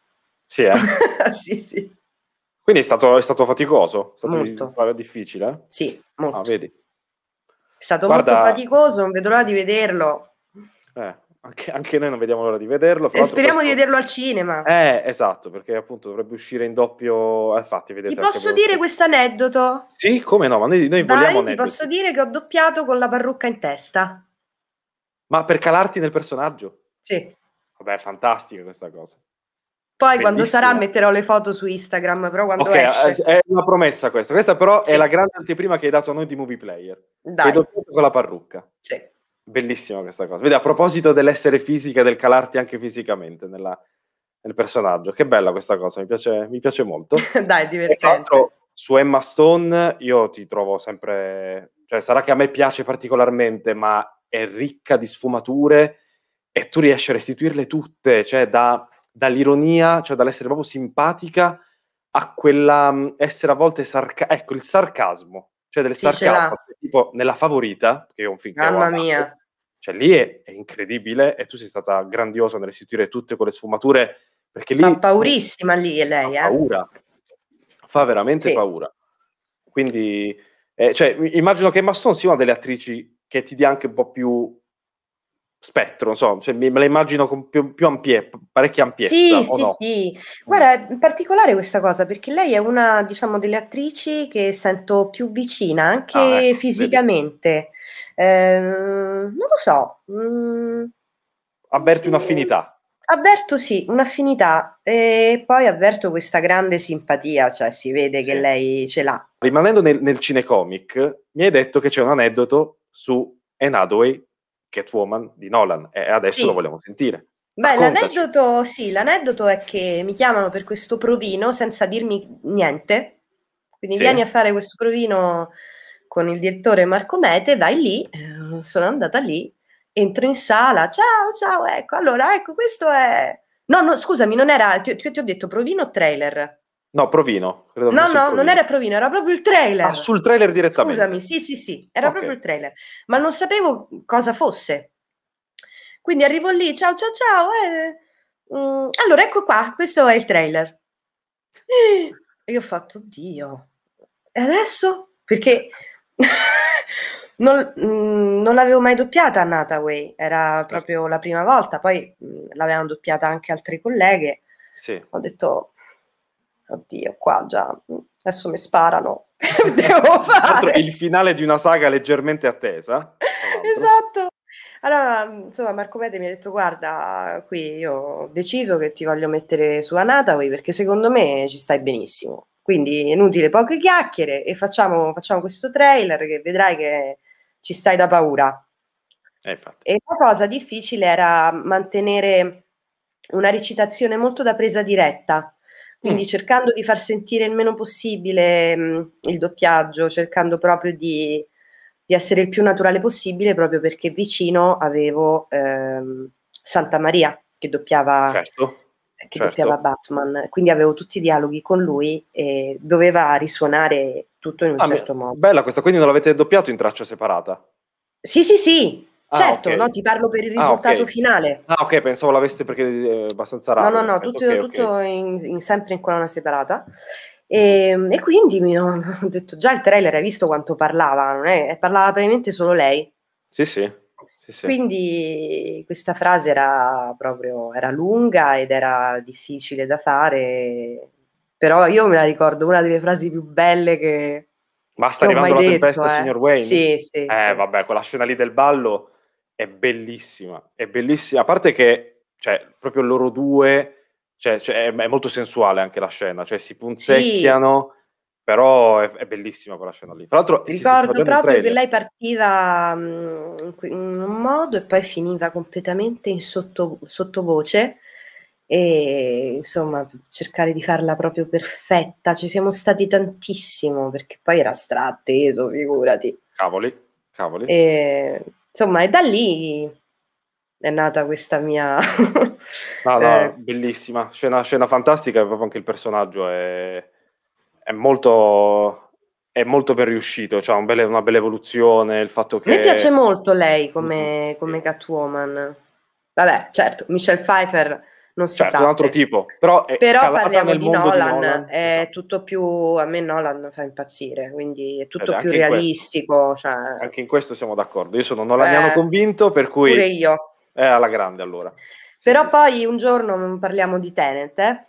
Sì, eh? sì, sì. Quindi è stato, è stato faticoso, è stato molto. difficile? Eh? Sì, molto. Ah, vedi. È stato Guarda... molto faticoso, non vedo l'ora di vederlo. Eh, anche, anche, noi non vediamo l'ora di vederlo. e speriamo questo... di vederlo al cinema. Eh, esatto, perché appunto dovrebbe uscire in doppio. Eh, infatti, vedete. Ti posso dire questo aneddoto? Sì, come no, ma noi, noi Vai, vogliamo. Ti posso dire che ho doppiato con la parrucca in testa. Ma per calarti nel personaggio? Sì. Vabbè, fantastica questa cosa. Poi Bellissima. quando sarà metterò le foto su Instagram, però quando okay, esce... Eh, è una promessa questa. Questa però sì. è la grande anteprima che hai dato a noi di Movie Player. Dai. Che hai doppiato con la parrucca. Sì. Bellissima questa cosa. Vedi, a proposito dell'essere fisica e del calarti anche fisicamente nella, nel personaggio, che bella questa cosa, mi piace, mi piace molto. Dai, divertente. su Emma Stone io ti trovo sempre... Cioè, sarà che a me piace particolarmente, ma è ricca di sfumature e tu riesci a restituirle tutte, cioè da, dall'ironia, cioè dall'essere proprio simpatica a quella mm, essere a volte sarca- ecco il sarcasmo, cioè del sarcasmo, cioè, tipo nella favorita, che è un film che Mamma mia. Cioè lì è, è incredibile e tu sei stata grandiosa nel restituire tutte quelle sfumature perché lì... Fa paurissima lì e lei, fa eh? paura. Fa veramente sì. paura. Quindi, eh, cioè, immagino che Maston sia una delle attrici che ti dia anche un po' più spettro, non so, cioè, me la immagino con più, più ampie, parecchia ampiezza. Sì, sì, no? sì. Mm. Guarda, in particolare questa cosa, perché lei è una, diciamo, delle attrici che sento più vicina, anche ah, ecco, fisicamente. Ehm, non lo so. Mm. Avverti mm. un'affinità. Avverto sì, un'affinità e poi avverto questa grande simpatia, cioè si vede sì. che lei ce l'ha. Rimanendo nel, nel cinecomic, mi hai detto che c'è un aneddoto su Anne Hathaway Catwoman di Nolan e adesso sì. lo vogliamo sentire. Beh, l'aneddoto, sì, l'aneddoto, è che mi chiamano per questo provino senza dirmi niente, quindi sì. vieni a fare questo provino con il direttore Marco Mete, vai lì, eh, sono andata lì, entro in sala, ciao, ciao, ecco, allora, ecco, questo è... No, no, scusami, non era, ti, ti ho detto provino o trailer? No, Provino. Credo no, no, Provino. non era Provino, era proprio il trailer. Ah, sul trailer direttamente. Scusami, sì, sì, sì, era okay. proprio il trailer. Ma non sapevo cosa fosse. Quindi arrivo lì, ciao, ciao, ciao. Eh. Mm, allora, ecco qua, questo è il trailer. E io ho fatto, oddio. E adesso? Perché non, mm, non, l'avevo mai doppiata a Nataway, era certo. proprio la prima volta. Poi mm, l'avevano doppiata anche altre colleghe. Sì. Ho detto, oddio, qua già mm, adesso mi sparano. Devo fare. Il finale di una saga leggermente attesa. Esatto. Allora, mm, insomma, Marco Pede mi ha detto: Guarda, qui io ho deciso che ti voglio mettere su Anataway perché secondo me ci stai benissimo. Quindi inutile poche chiacchiere e facciamo, facciamo questo trailer che vedrai che ci stai da paura. Eh, e la cosa difficile era mantenere una recitazione molto da presa diretta quindi mm. cercando di far sentire il meno possibile mh, mm, il doppiaggio, cercando proprio di, di, essere il più naturale possibile, proprio perché vicino avevo ehm, Santa Maria che doppiava. Certo che certo. doppiava Batman, quindi avevo tutti i dialoghi con lui e doveva risuonare tutto in un ah, certo modo. Bella questa, quindi non l'avete doppiato in traccia separata? Sì, sì, sì, Ah, certo, okay. no, ti parlo per il risultato ah, okay. finale. Ah, ok, pensavo l'avesse perché è eh, abbastanza raro. No, no, no, tutto, okay, tutto in, in, sempre in colonna separata. E, ehm, e quindi mi ho, detto, già il trailer hai visto quanto parlava, non è, parlava praticamente solo lei. Sì, sì. sì, sì. Quindi questa frase era proprio era lunga ed era difficile da fare, però io me la ricordo una delle frasi più belle che, Basta arrivando la detto, tempesta, eh. signor Wayne. Sì, sì. Eh, sì. vabbè, quella scena lì del ballo è bellissima, è bellissima, a parte che, cioè, proprio loro due, cioè, cioè, è, è, molto sensuale anche la scena, cioè si punzecchiano, sì. però è, è, bellissima quella scena lì. Tra l'altro, ricordo proprio che lei partiva mm, in un modo e poi finiva completamente in sotto, sottovoce e insomma cercare di farla proprio perfetta, ci siamo stati tantissimo perché poi era stratteso, figurati. Cavoli, cavoli. E insomma, è da lì è nata questa mia... no, no, eh. bellissima, scena, scena fantastica, proprio anche il personaggio è, è molto... È molto ben riuscito, cioè un belle, una bella evoluzione, il fatto che... Mi piace molto lei come, mm-hmm. come Catwoman. Vabbè, certo, Michelle Pfeiffer non si certo, batte. un altro tipo. Però, è Però parliamo di Nolan, di Nolan, eh, esatto. è esatto. tutto più, a me Nolan fa impazzire, quindi è tutto più realistico. In cioè... Anche in questo siamo d'accordo, io sono nolaniano eh, convinto, per cui... Pure io. È alla grande allora. Sì, Però sì, poi sì. un giorno non parliamo di Tenet, eh?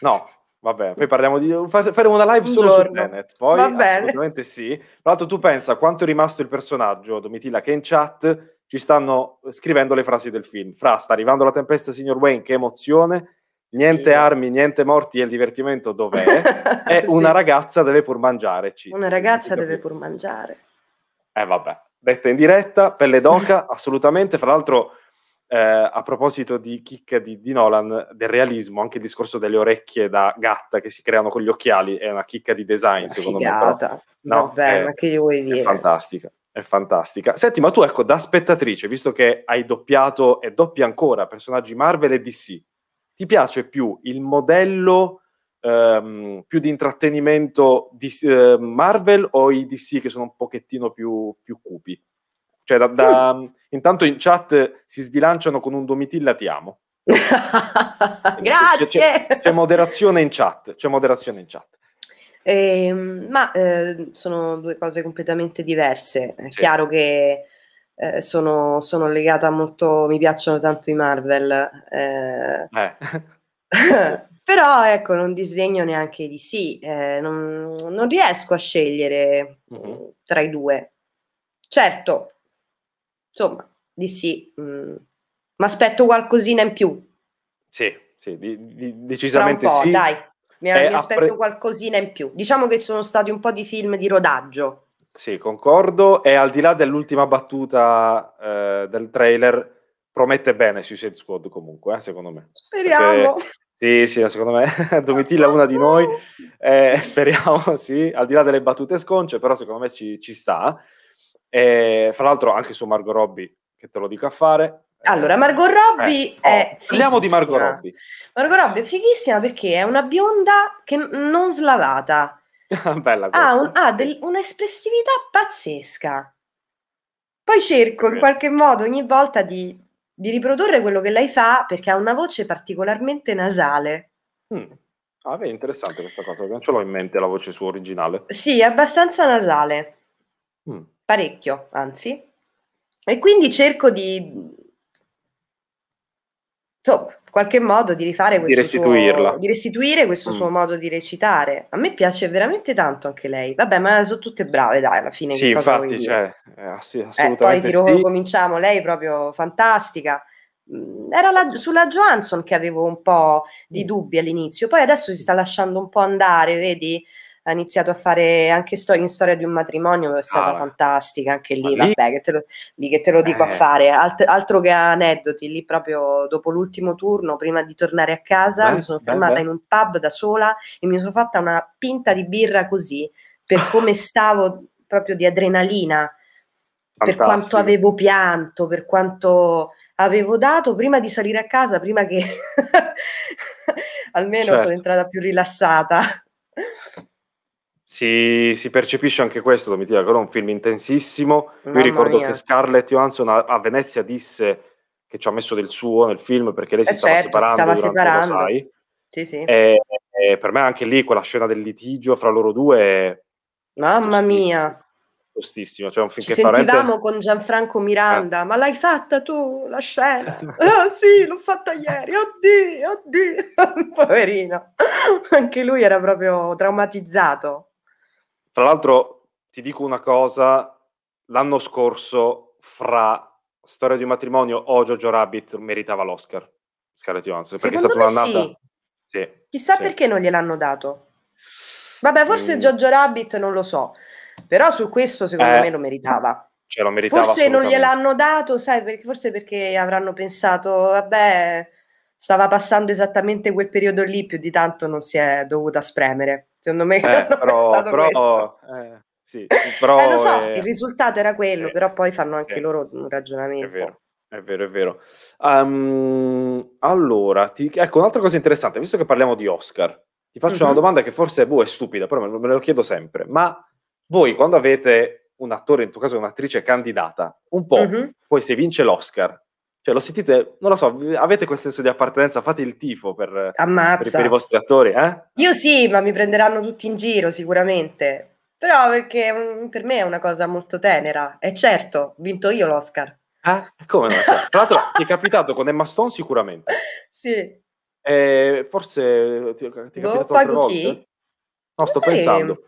No, Vabbè, poi parliamo di. faremo una live solo su Tenet. Poi Va assolutamente bene. sì. Tra l'altro, tu pensa quanto è rimasto il personaggio Domitilla che in chat ci stanno scrivendo le frasi del film. Fra, sta arrivando la tempesta, signor Wayne, che emozione. Niente Io. armi, niente morti e il divertimento dov'è? e sì. una ragazza deve pur mangiare. Cito. Una ragazza deve pur mangiare. Eh vabbè, detta in diretta, pelle d'oca, assolutamente. Fra l'altro, eh, a proposito di chicca di, di, Nolan, del realismo, anche il discorso delle orecchie da gatta che si creano con gli occhiali è una chicca di design, una secondo figata. me. Però, no, Vabbè, è, ma che gli vuoi dire? Fantastica. È fantastica. Senti, ma tu ecco, da spettatrice, visto che hai doppiato e doppi ancora personaggi Marvel e DC, ti piace più il modello ehm, più di intrattenimento di eh, Marvel o i DC che sono un pochettino più, più cupi? Cioè, da, da, mm. intanto in chat si sbilanciano con un domitilla ti amo. Grazie! C'è, c'è, moderazione in chat, c'è moderazione in chat. Eh, ma eh, sono due cose completamente diverse. È sì. chiaro che eh, sono, sono, legata molto, mi piacciono tanto i Marvel. Eh. Eh. Però ecco, non disdegno neanche di sì, eh, non, non, riesco a scegliere mm-hmm. tra i due. Certo, insomma, di sì, mm, ma aspetto qualcosina in più. Sì, sì, di, di, decisamente sì. Dai mi, eh, mi aspetto appre- qualcosina in più. Diciamo che ci sono stati un po' di film di rodaggio. Sì, concordo. E al di là dell'ultima battuta eh, del trailer, promette bene Suicide Squad comunque, eh, secondo me. Speriamo. Perché, sì, sì, secondo me Domitilla è una di noi, eh, speriamo, sì, al di là delle battute sconce, però secondo me ci, ci sta. E, fra l'altro anche su Margot Robbie, che te lo dico a fare, allora, Margot eh, Robbie eh, è. Oh, parliamo di Margot Robbie. Margot Robbie è fighissima perché è una bionda che non slavata. Bella ha, un, ha del, un'espressività pazzesca. Poi cerco in qualche modo ogni volta di, di, riprodurre quello che lei fa perché ha una voce particolarmente nasale. Mm. Ah, beh, interessante questa cosa, non ce l'ho in mente la voce sua originale. Sì, è abbastanza nasale. Mm. Parecchio, anzi. E quindi cerco di in qualche modo di rifare questo di restituirla. Suo, di restituire questo mm. suo modo di recitare. A me piace veramente tanto anche lei. Vabbè, ma sono tutte brave, dai, alla fine. Sì, infatti, cioè, ass- eh, assolutamente. Eh, poi tiro, sì. cominciamo, lei è proprio fantastica. Mm, era la, sulla Johansson che avevo un po' di mm. dubbi all'inizio, poi adesso si sta lasciando un po' andare, vedi? ha iniziato a fare anche sto- in storia di un matrimonio, è stata ah, fantastica anche lì, lì, vabbè, che te lo, che te lo dico eh. a fare, Alt- altro che aneddoti, lì proprio dopo l'ultimo turno, prima di tornare a casa, beh, mi sono fermata beh, beh. in un pub da sola e mi sono fatta una pinta di birra così, per come stavo proprio di adrenalina, Fantastico. per quanto avevo pianto, per quanto avevo dato prima di salire a casa, prima che almeno certo. sono entrata più rilassata. Si, si, percepisce anche questo, Domitila, che era un film intensissimo. Mamma Io ricordo mia. che Scarlett Johansson a, a, Venezia disse che ci ha messo del suo nel film perché lei si eh stava certo, separando. Si stava separando. sai. Sì, sì. E, e per me anche lì quella scena del litigio fra loro due... è... Mamma mia! Tostissima. Cioè, un film Ci che sentivamo parente... con Gianfranco Miranda, eh. ma l'hai fatta tu la scena? oh, sì, l'ho fatta ieri, oddio, oddio! Poverino! Anche lui era proprio traumatizzato tra l'altro, ti dico una cosa, l'anno scorso fra Storia di un matrimonio o Jojo Rabbit meritava l'Oscar Scarlett Johansson, perché Secondo è stata un'annata. Sì. sì. Chissà sì. perché non gliel'hanno dato. Vabbè, forse mm. Jojo Rabbit non lo so, però su questo secondo eh, me lo meritava. Cioè, lo meritava forse non gliel'hanno dato, sai, perché, forse perché avranno pensato, vabbè, stava passando esattamente quel periodo lì, più di tanto non si è dovuta spremere. Secondo me eh, però, eh, però eh, sì, però lo so, il risultato era quello, però poi fanno anche loro un ragionamento. È vero. È vero, è vero. Um, allora, ti, ecco un'altra cosa interessante, visto che parliamo di Oscar, ti faccio mm-hmm. una domanda che forse boh, è stupida, però me, me lo chiedo sempre. Ma voi quando avete un attore, in tuo caso un'attrice candidata, un po', mm-hmm. poi se vince l'Oscar, cioè, lo sentite, non lo so, avete quel senso di appartenenza, fate il tifo per, per, per i vostri attori, eh? Io sì, ma mi prenderanno tutti in giro sicuramente. Però perché um, per me è una cosa molto tenera. E certo, ho vinto io l'Oscar. Eh? Come no? Cioè, tra l'altro ti è capitato con Emma Stone sicuramente. sì. E forse ti, ti è boh, capitato boh, altre volte? Chi? No, sto eh, pensando.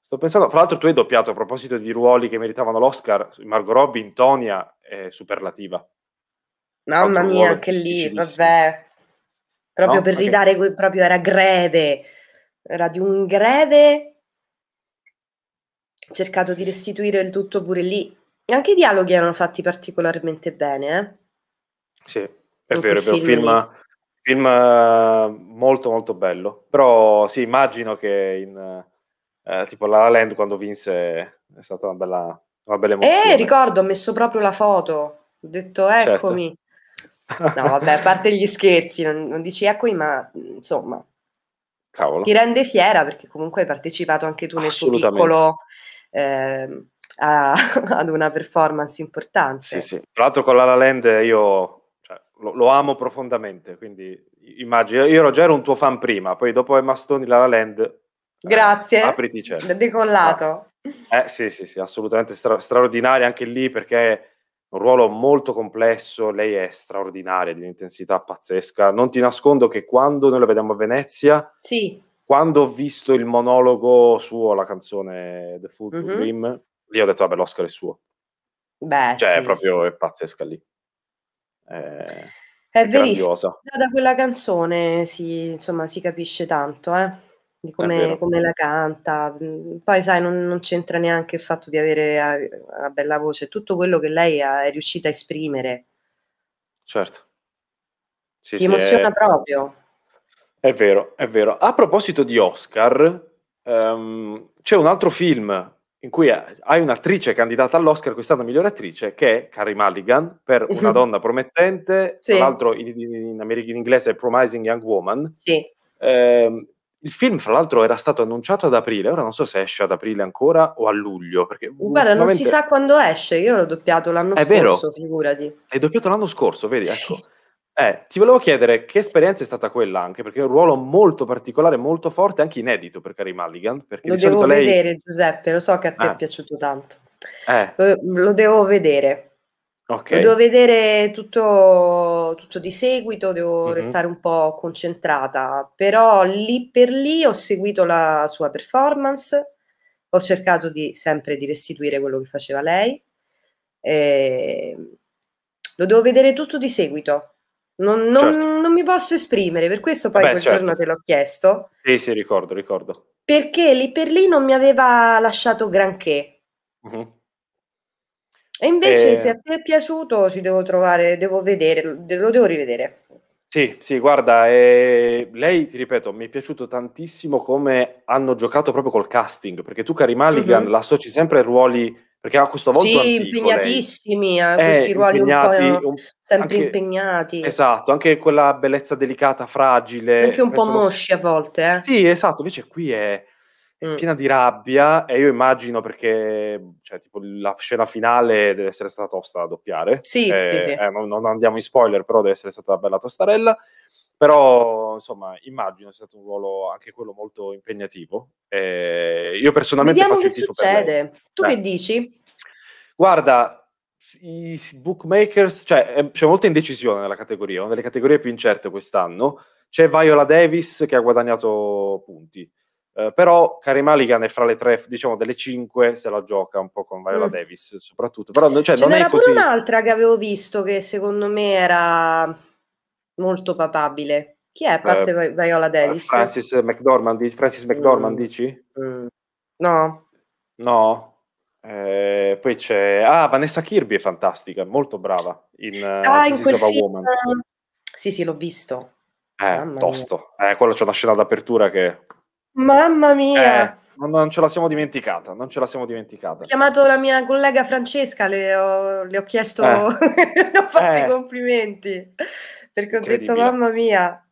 Sto pensando, fra l'altro tu hai doppiato a proposito di ruoli che meritavano l'Oscar, Margot Robbie, Intonia, eh, Superlativa. Mamma mia, anche lì, vabbè. Proprio no? per okay. ridare, proprio era greve, era di un greve, cercato di restituire il tutto pure lì. anche i dialoghi erano fatti particolarmente bene, eh? Sì, è vero, è un film, film, eh, molto molto bello, però sì, immagino che in, eh, tipo La La Land quando vinse è stata una bella, una bella eh, emozione. Eh, ricordo, ho messo proprio la foto, ho detto certo. eccomi. Certo. No, vabbè, a parte gli scherzi, non, non dici equi, ma insomma, Cavolo. ti rende fiera perché comunque hai partecipato anche tu nel tuo piccolo eh, a, ad una performance importante. Sì, sì. Tra l'altro con la La Land io cioè, lo, lo, amo profondamente, quindi immagino, io ero già ero un tuo fan prima, poi dopo Emma Stone La La Land... Eh, Grazie, eh, apriti cielo. decollato. Ah. Eh sì, sì, sì, assolutamente stra- straordinaria anche lì perché un ruolo molto complesso, lei è straordinaria, di un'intensità pazzesca. Non ti nascondo che quando noi la vediamo a Venezia, sì. quando ho visto il monologo suo, la canzone The Food mm-hmm. Dream, lì ho detto, vabbè, l'Oscar è suo. Beh, cioè, sì, è proprio sì. è pazzesca lì. È, è verissimo. Da quella canzone si, insomma, si capisce tanto, eh di come, come, la canta. Mhmm, poi, sai, non, non, c'entra neanche il fatto di avere una bella voce, tutto quello che lei ha, è riuscita a esprimere. Certo. Sì, Ti sì, emoziona è... proprio. È vero, è vero. A proposito di Oscar, um, c'è un altro film in cui eh, hai un'attrice candidata all'Oscar quest'anno migliore attrice che è Carrie Mulligan per Una donna promettente, sì. tra l'altro in, in, in, in inglese è Promising Young Woman. Sì. Eh, il film, fra l'altro, era stato annunciato ad aprile, ora non so se esce ad aprile ancora o a luglio. Perché Guarda, ultimamente... non si sa quando esce, io l'ho doppiato l'anno è scorso, vero. figurati. L'hai doppiato l'anno scorso, vedi, ecco. Eh, ti volevo chiedere che esperienza è stata quella anche, perché è un ruolo molto particolare, molto forte, anche inedito per Carrie Mulligan. Perché lo di devo lei... vedere, Giuseppe, lo so che a te eh. è piaciuto tanto. Eh. Lo, lo devo vedere. Okay. Lo devo vedere tutto, tutto di seguito, devo mhm. restare un po' concentrata, però lì per lì ho seguito la sua performance, ho cercato di, sempre di restituire quello che faceva lei. Eh, lo devo vedere tutto di seguito. Non, certo. non, mi posso esprimere, per questo poi Beh, quel certo. giorno te l'ho chiesto. Sì, sì, ricordo, ricordo. Perché lì per lì non mi aveva lasciato granché. Mm-hmm. E invece, eh, se a te è piaciuto, ci devo trovare, devo vedere, lo devo rivedere. Sì, sì, guarda, eh, lei, ti ripeto, mi è piaciuto tantissimo come hanno giocato proprio col casting, perché tu, Cari Mulligan, mm-hmm. l'associ sempre ai ruoli, perché ha questo volto Sì, antico, impegnatissimi, eh, questi ruoli un po', un, sempre anche, impegnati. Esatto, anche quella bellezza delicata, fragile. Anche un po' mosci a volte, eh. Sì, esatto, invece qui è mm. piena di rabbia e io immagino perché cioè, tipo, la scena finale deve essere stata tosta da doppiare. Sì, eh, sì, sì. Eh, non, non, andiamo in spoiler, però deve essere stata bella tostarella. Però, insomma, immagino sia stato un ruolo anche quello molto impegnativo. Eh, io personalmente Vediamo faccio che il tifo succede. Tu che dici? Guarda, i bookmakers, cioè c'è molta indecisione nella categoria, una delle categorie più incerte quest'anno. C'è Viola Davis che ha guadagnato punti, eh, però Kari Mulligan è fra le tre, diciamo delle cinque, se la gioca un po' con Viola mm. Davis soprattutto. Però cioè, Ce non è così... un'altra che avevo visto che secondo me era molto papabile. Chi è a parte eh, Viola eh, Davis? Francis McDormand, Francis McDormand mm. dici? Mm. No. No? Eh, poi c'è... Ah, Vanessa Kirby è fantastica, molto brava in uh, ah, in quel film... Woman. Sì, sì, l'ho visto. Eh, Mamma tosto. Mia. Eh, quella c'è una scena d'apertura che Mamma mia! Eh, non, ce la siamo dimenticata, non ce la siamo dimenticata. Ho chiamato la mia collega Francesca, le ho, le ho chiesto, eh. le ho fatto eh. i complimenti, perché ho detto mamma mia.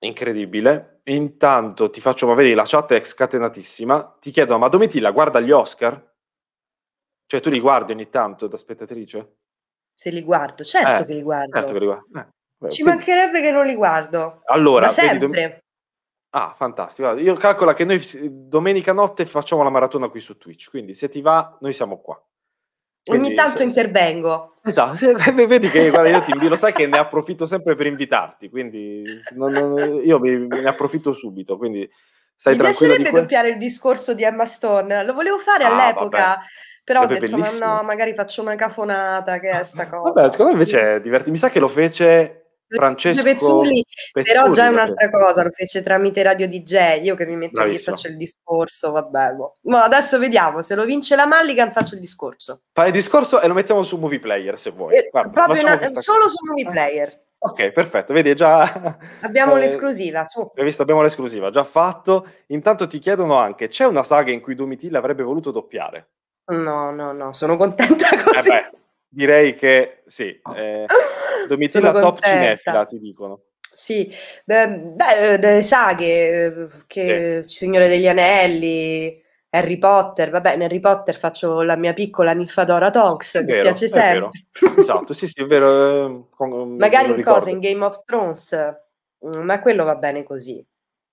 Incredibile. Intanto ti faccio, ma vedi, la chat è scatenatissima. Ti chiedo, ma Domitilla guarda gli Oscar? Cioè tu li guardi ogni tanto da spettatrice? Se li guardo, certo eh, che li guardo. Certo che li guardo. Eh, Ci quindi... mancherebbe che non li guardo. Allora, da sempre. Dom- Ah, fantastico. Guarda, io calcola che noi domenica notte facciamo la maratona qui su Twitch, quindi se ti va, noi siamo qua. Quindi, Ogni tanto se... intervengo. Esatto, eh, vedi che guarda, io ti invito, sai che ne approfitto sempre per invitarti, quindi non, non, io mi, ne approfitto subito, quindi stai Mi tranquillo. Mi piacerebbe doppiare il discorso di Emma Stone, lo volevo fare ah, all'epoca. Vabbè. Però ho detto, bellissimo. ma no, magari faccio una cafonata, che è sta cosa. Vabbè, secondo me invece è divertente. Mi sa che lo fece Francesco Pezzulli, Pezzulli, però già è un'altra cosa, lo fece tramite Radio DJ, io che mi metto lì e faccio il discorso, vabbè. Boh. No, boh, adesso vediamo, se lo vince la Malligan faccio il discorso. Fai il discorso e lo mettiamo su Movie Player se vuoi. Eh, Guarda, una, solo su Movie Player. Ok, perfetto, vedi già... Abbiamo eh, l'esclusiva, su. Hai visto, abbiamo l'esclusiva, già fatto. Intanto ti chiedono anche, c'è una saga in cui Domitilla avrebbe voluto doppiare? No, no, no, sono contenta così. Eh beh direi che sì, eh, Domitilla top cinefila, ti dicono. Sì, beh, delle saghe, eh, che sì. Signore degli Anelli, Harry Potter, vabbè, in Harry Potter faccio la mia piccola ninfadora Tonks, mi vero, piace sempre. esatto, sì, sì, è vero. Eh, con, Magari in ricordo. in Game of Thrones, mm, ma quello va bene così,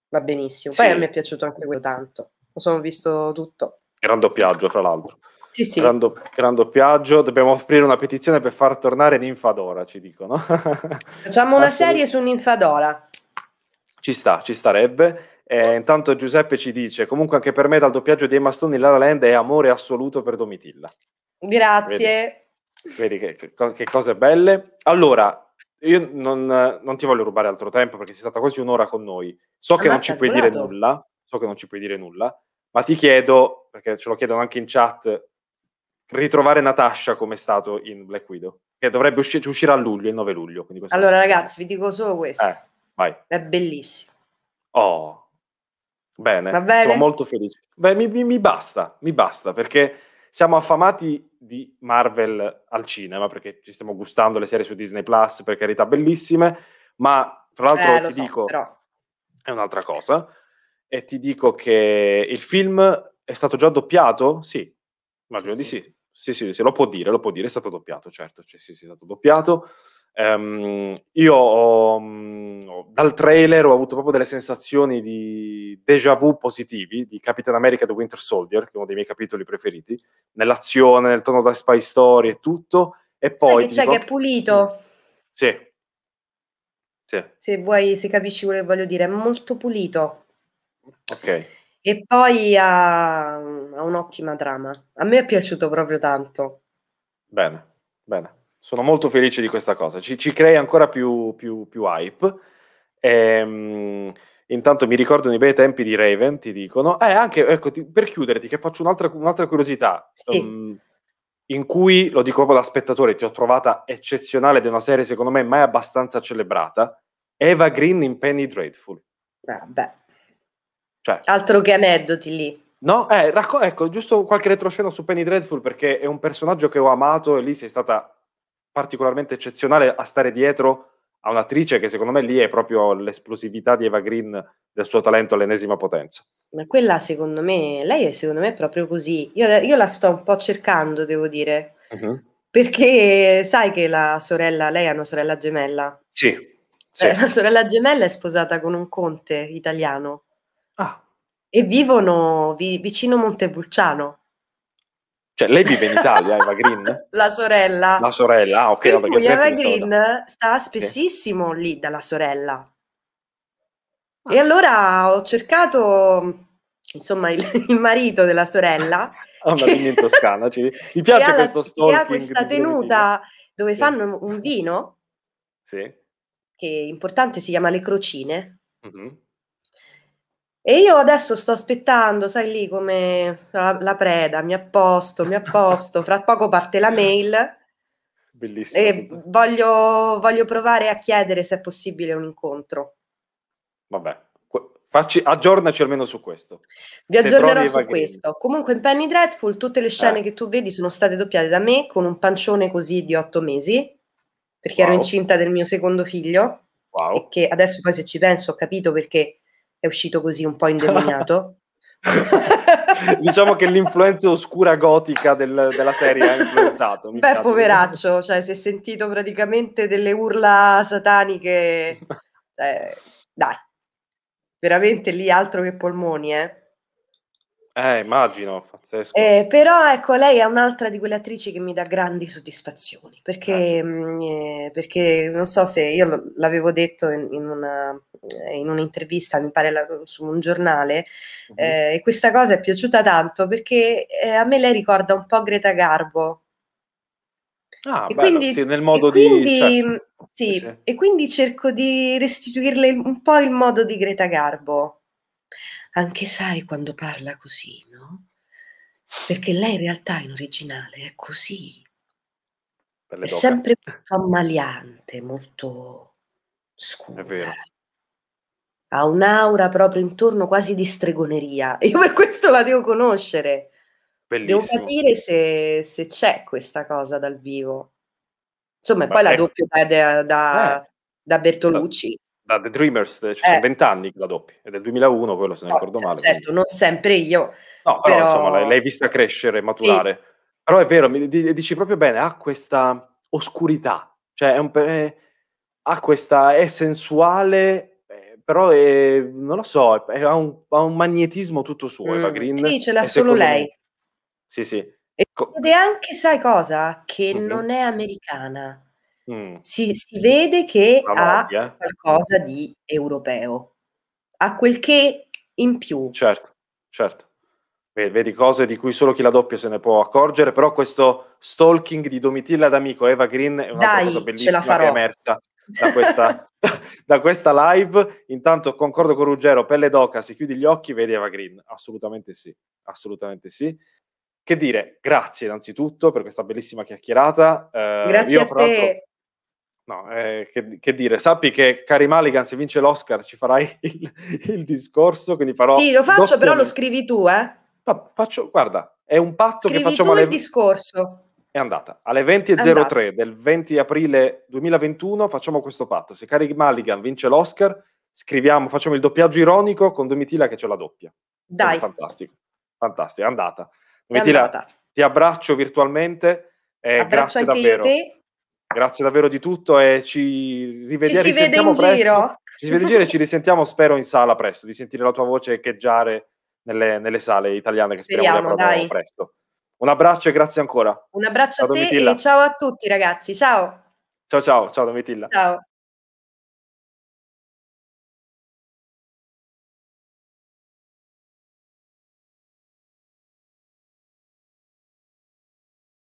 va benissimo. Poi sì. a me è piaciuto anche quello tanto, lo sono visto tutto. Gran doppiaggio, fra l'altro. Sì, sì. Gran, do- gran, doppiaggio, dobbiamo aprire una petizione per far tornare Ninfadora, ci dicono. Facciamo una serie su Ninfadora. Ci sta, ci starebbe. Eh, intanto Giuseppe ci dice, comunque anche per me dal doppiaggio di Emma Stone in La La Land è amore assoluto per Domitilla. Grazie. Vedi, vedi che, che, che, cose belle. Allora, io non, non, ti voglio rubare altro tempo perché sei stata quasi un'ora con noi. So che non ci puoi dire nulla, so che non ci puoi dire nulla, ma ti chiedo, perché ce lo chiedono anche in chat, ritrovare Natasha come è stato in Black Widow, che dovrebbe usci- uscire a luglio, il 9 luglio. allora ragazzi, vi dico solo questo. Eh, vai. È bellissimo. Oh, bene. bene. Sono molto felice. Beh, mi, mi, mi basta, mi basta, perché siamo affamati di Marvel al cinema, perché ci stiamo gustando le serie su Disney Plus, per carità, bellissime, ma tra l'altro eh, ti so, dico... Però. È un'altra cosa. E ti dico che il film è stato già doppiato? Sì, immagino sì, di sì. sì. Sì, sì, sì, lo può dire, lo può dire, è stato doppiato, certo, cioè, sì, sì, è stato doppiato. Um, io mm, ho, dal trailer ho avuto proprio delle sensazioni di déjà vu positivi di Capitan America The Winter Soldier, che è uno dei miei capitoli preferiti, nell'azione, nel tono da spy story e tutto. E poi... Sai che c'è dico... che è pulito. Sì. sì. Se vuoi, se capisci quello che voglio dire, è molto pulito. Ok. E poi ha, ha un'ottima trama. A me è piaciuto proprio tanto. Bene, bene. Sono molto felice di questa cosa. Ci, ci crei ancora più, più, più hype. Ehm, intanto mi ricordano i bei tempi di Raven, ti dicono. Eh, anche, ecco, ti, per chiuderti, che faccio un'altra, un'altra curiosità. Sì. Um, in cui, lo dico proprio da spettatore, ti ho trovata eccezionale di una serie, secondo me, mai abbastanza celebrata. Eva Green in Penny Dreadful. Vabbè. Ah, cioè, Altro che aneddoti lì. No, eh, racco- ecco, giusto qualche retroscena su Penny Dreadful perché è un personaggio che ho amato e lì sei stata particolarmente eccezionale a stare dietro a un'attrice che secondo me lì è proprio l'esplosività di Eva Green del suo talento all'ennesima potenza. Ma quella secondo me, lei è secondo me proprio così. Io, io la sto un po' cercando, devo dire, uh-huh. perché sai che la sorella, lei ha una sorella gemella. Sì. sì. Eh, la sorella gemella è sposata con un conte italiano. E vivono vi, vicino Montepulciano. Cioè, lei vive in Italia, Eva Green? La sorella. La sorella, ah, ok. Per Eva Green sta spessissimo okay. lì dalla sorella. Ah. E allora ho cercato, insomma, il, il marito della sorella. Ah, ma in Toscana, ci... mi piace questo storico. Che ha questa tenuta dove sì. fanno un vino, sì. che è importante, si chiama Le Crocine. Mm-hmm e io adesso sto aspettando, sai lì come la, la preda, mi apposto, mi apposto, fra poco parte la mail. Bellissimo. E voglio, voglio, provare a chiedere se è possibile un incontro. Vabbè, Facci, aggiornaci almeno su questo. Vi aggiornerò su questo. Comunque in Penny Dreadful tutte le scene eh. che tu vedi sono state doppiate da me con un pancione così di otto mesi, perché wow. ero incinta del mio secondo figlio, wow. che adesso poi se ci penso ho capito perché è uscito così un po' indemoniato. diciamo che l'influenza oscura gotica del, della serie ha influenzato. Beh, poveraccio, cioè, si è sentito praticamente delle urla sataniche. Eh, dai, veramente lì altro che polmoni, eh. Eh, immagino, pazzesco. Eh, però ecco, lei è un'altra di quelle attrici che mi dà grandi soddisfazioni, perché, ah, sì. mh, mm, eh, perché non so se io l'avevo detto in, in, una, eh, in un'intervista, mi pare la, su un giornale, uh-huh. eh, e questa cosa è piaciuta tanto perché eh, a me lei ricorda un po' Greta Garbo. Ah, e bello, sì, nel modo e quindi, di... Cioè, certo. Mm, sì, sì, e quindi cerco di restituirle un po' il modo di Greta Garbo anche sai quando parla così, no? Perché lei in realtà in originale è così. È d'oca. sempre molto ammaliante, molto scura. È vero. Ha un'aura proprio intorno quasi di stregoneria. Io per questo la devo conoscere. Bellissimo. Devo capire se, se c'è questa cosa dal vivo. Insomma, Ma poi ecco. la doppia da, eh, da, eh. da Bertolucci da The Dreamers cioè, sono eh. 20 anni che la doppi, è del 2001, quello se non no, ricordo male. Certo, quindi. non sempre io. No, però, però insomma l'hai, vista crescere, maturare. Sì. Però è vero, mi, dici proprio bene, ha questa oscurità, cioè è un, è, ha questa, è sensuale, eh, però è, non lo so, è, ha, un, ha, un, magnetismo tutto suo, mm. Eva Green. Sì, ce l'ha solo lei. Me. Sì, sì. E anche, sai cosa? Che mm-hmm. non è americana. Mm. Si, si, vede che ha qualcosa di europeo, ha quel che in più. Certo, certo. Vedi cose di cui solo chi la doppia se ne può accorgere, però questo stalking di Domitilla d'amico Eva Green è una cosa bellissima che è emersa da questa, da questa live. Intanto concordo con Ruggero, pelle d'oca, se chiudi gli occhi, vedi Eva Green. Assolutamente sì, assolutamente sì. Che dire, grazie innanzitutto per questa bellissima chiacchierata. Eh, grazie io, a te. No, eh, che, che, dire, sappi che cari Mulligan, se vince l'Oscar ci farai il, il discorso, quindi farò... Sì, lo faccio, però lo scrivi tu, eh? Ma faccio, guarda, è un patto scrivi che facciamo... Scrivi tu alle... il discorso. È andata. Alle 20.03 del 20 aprile 2021 facciamo questo patto. Se cari Mulligan vince l'Oscar, scriviamo, facciamo il doppiaggio ironico con Domitila che ce la doppia. Dai. È fantastico, fantastico, è andata. Domitila, è andata. ti abbraccio virtualmente. Eh, Abbraccio grazie anche davvero. io te Grazie davvero di tutto e ci rivediamo. Ci si vede in presto. giro. Ci si vede in giro e ci risentiamo, spero, in sala presto, di sentire la tua voce echeggiare nelle, nelle sale italiane che speriamo, speriamo presto. Un abbraccio e grazie ancora. Un abbraccio ciao a te Domitilla. e ciao a tutti ragazzi. Ciao. Ciao ciao, ciao Domitilla. Ciao.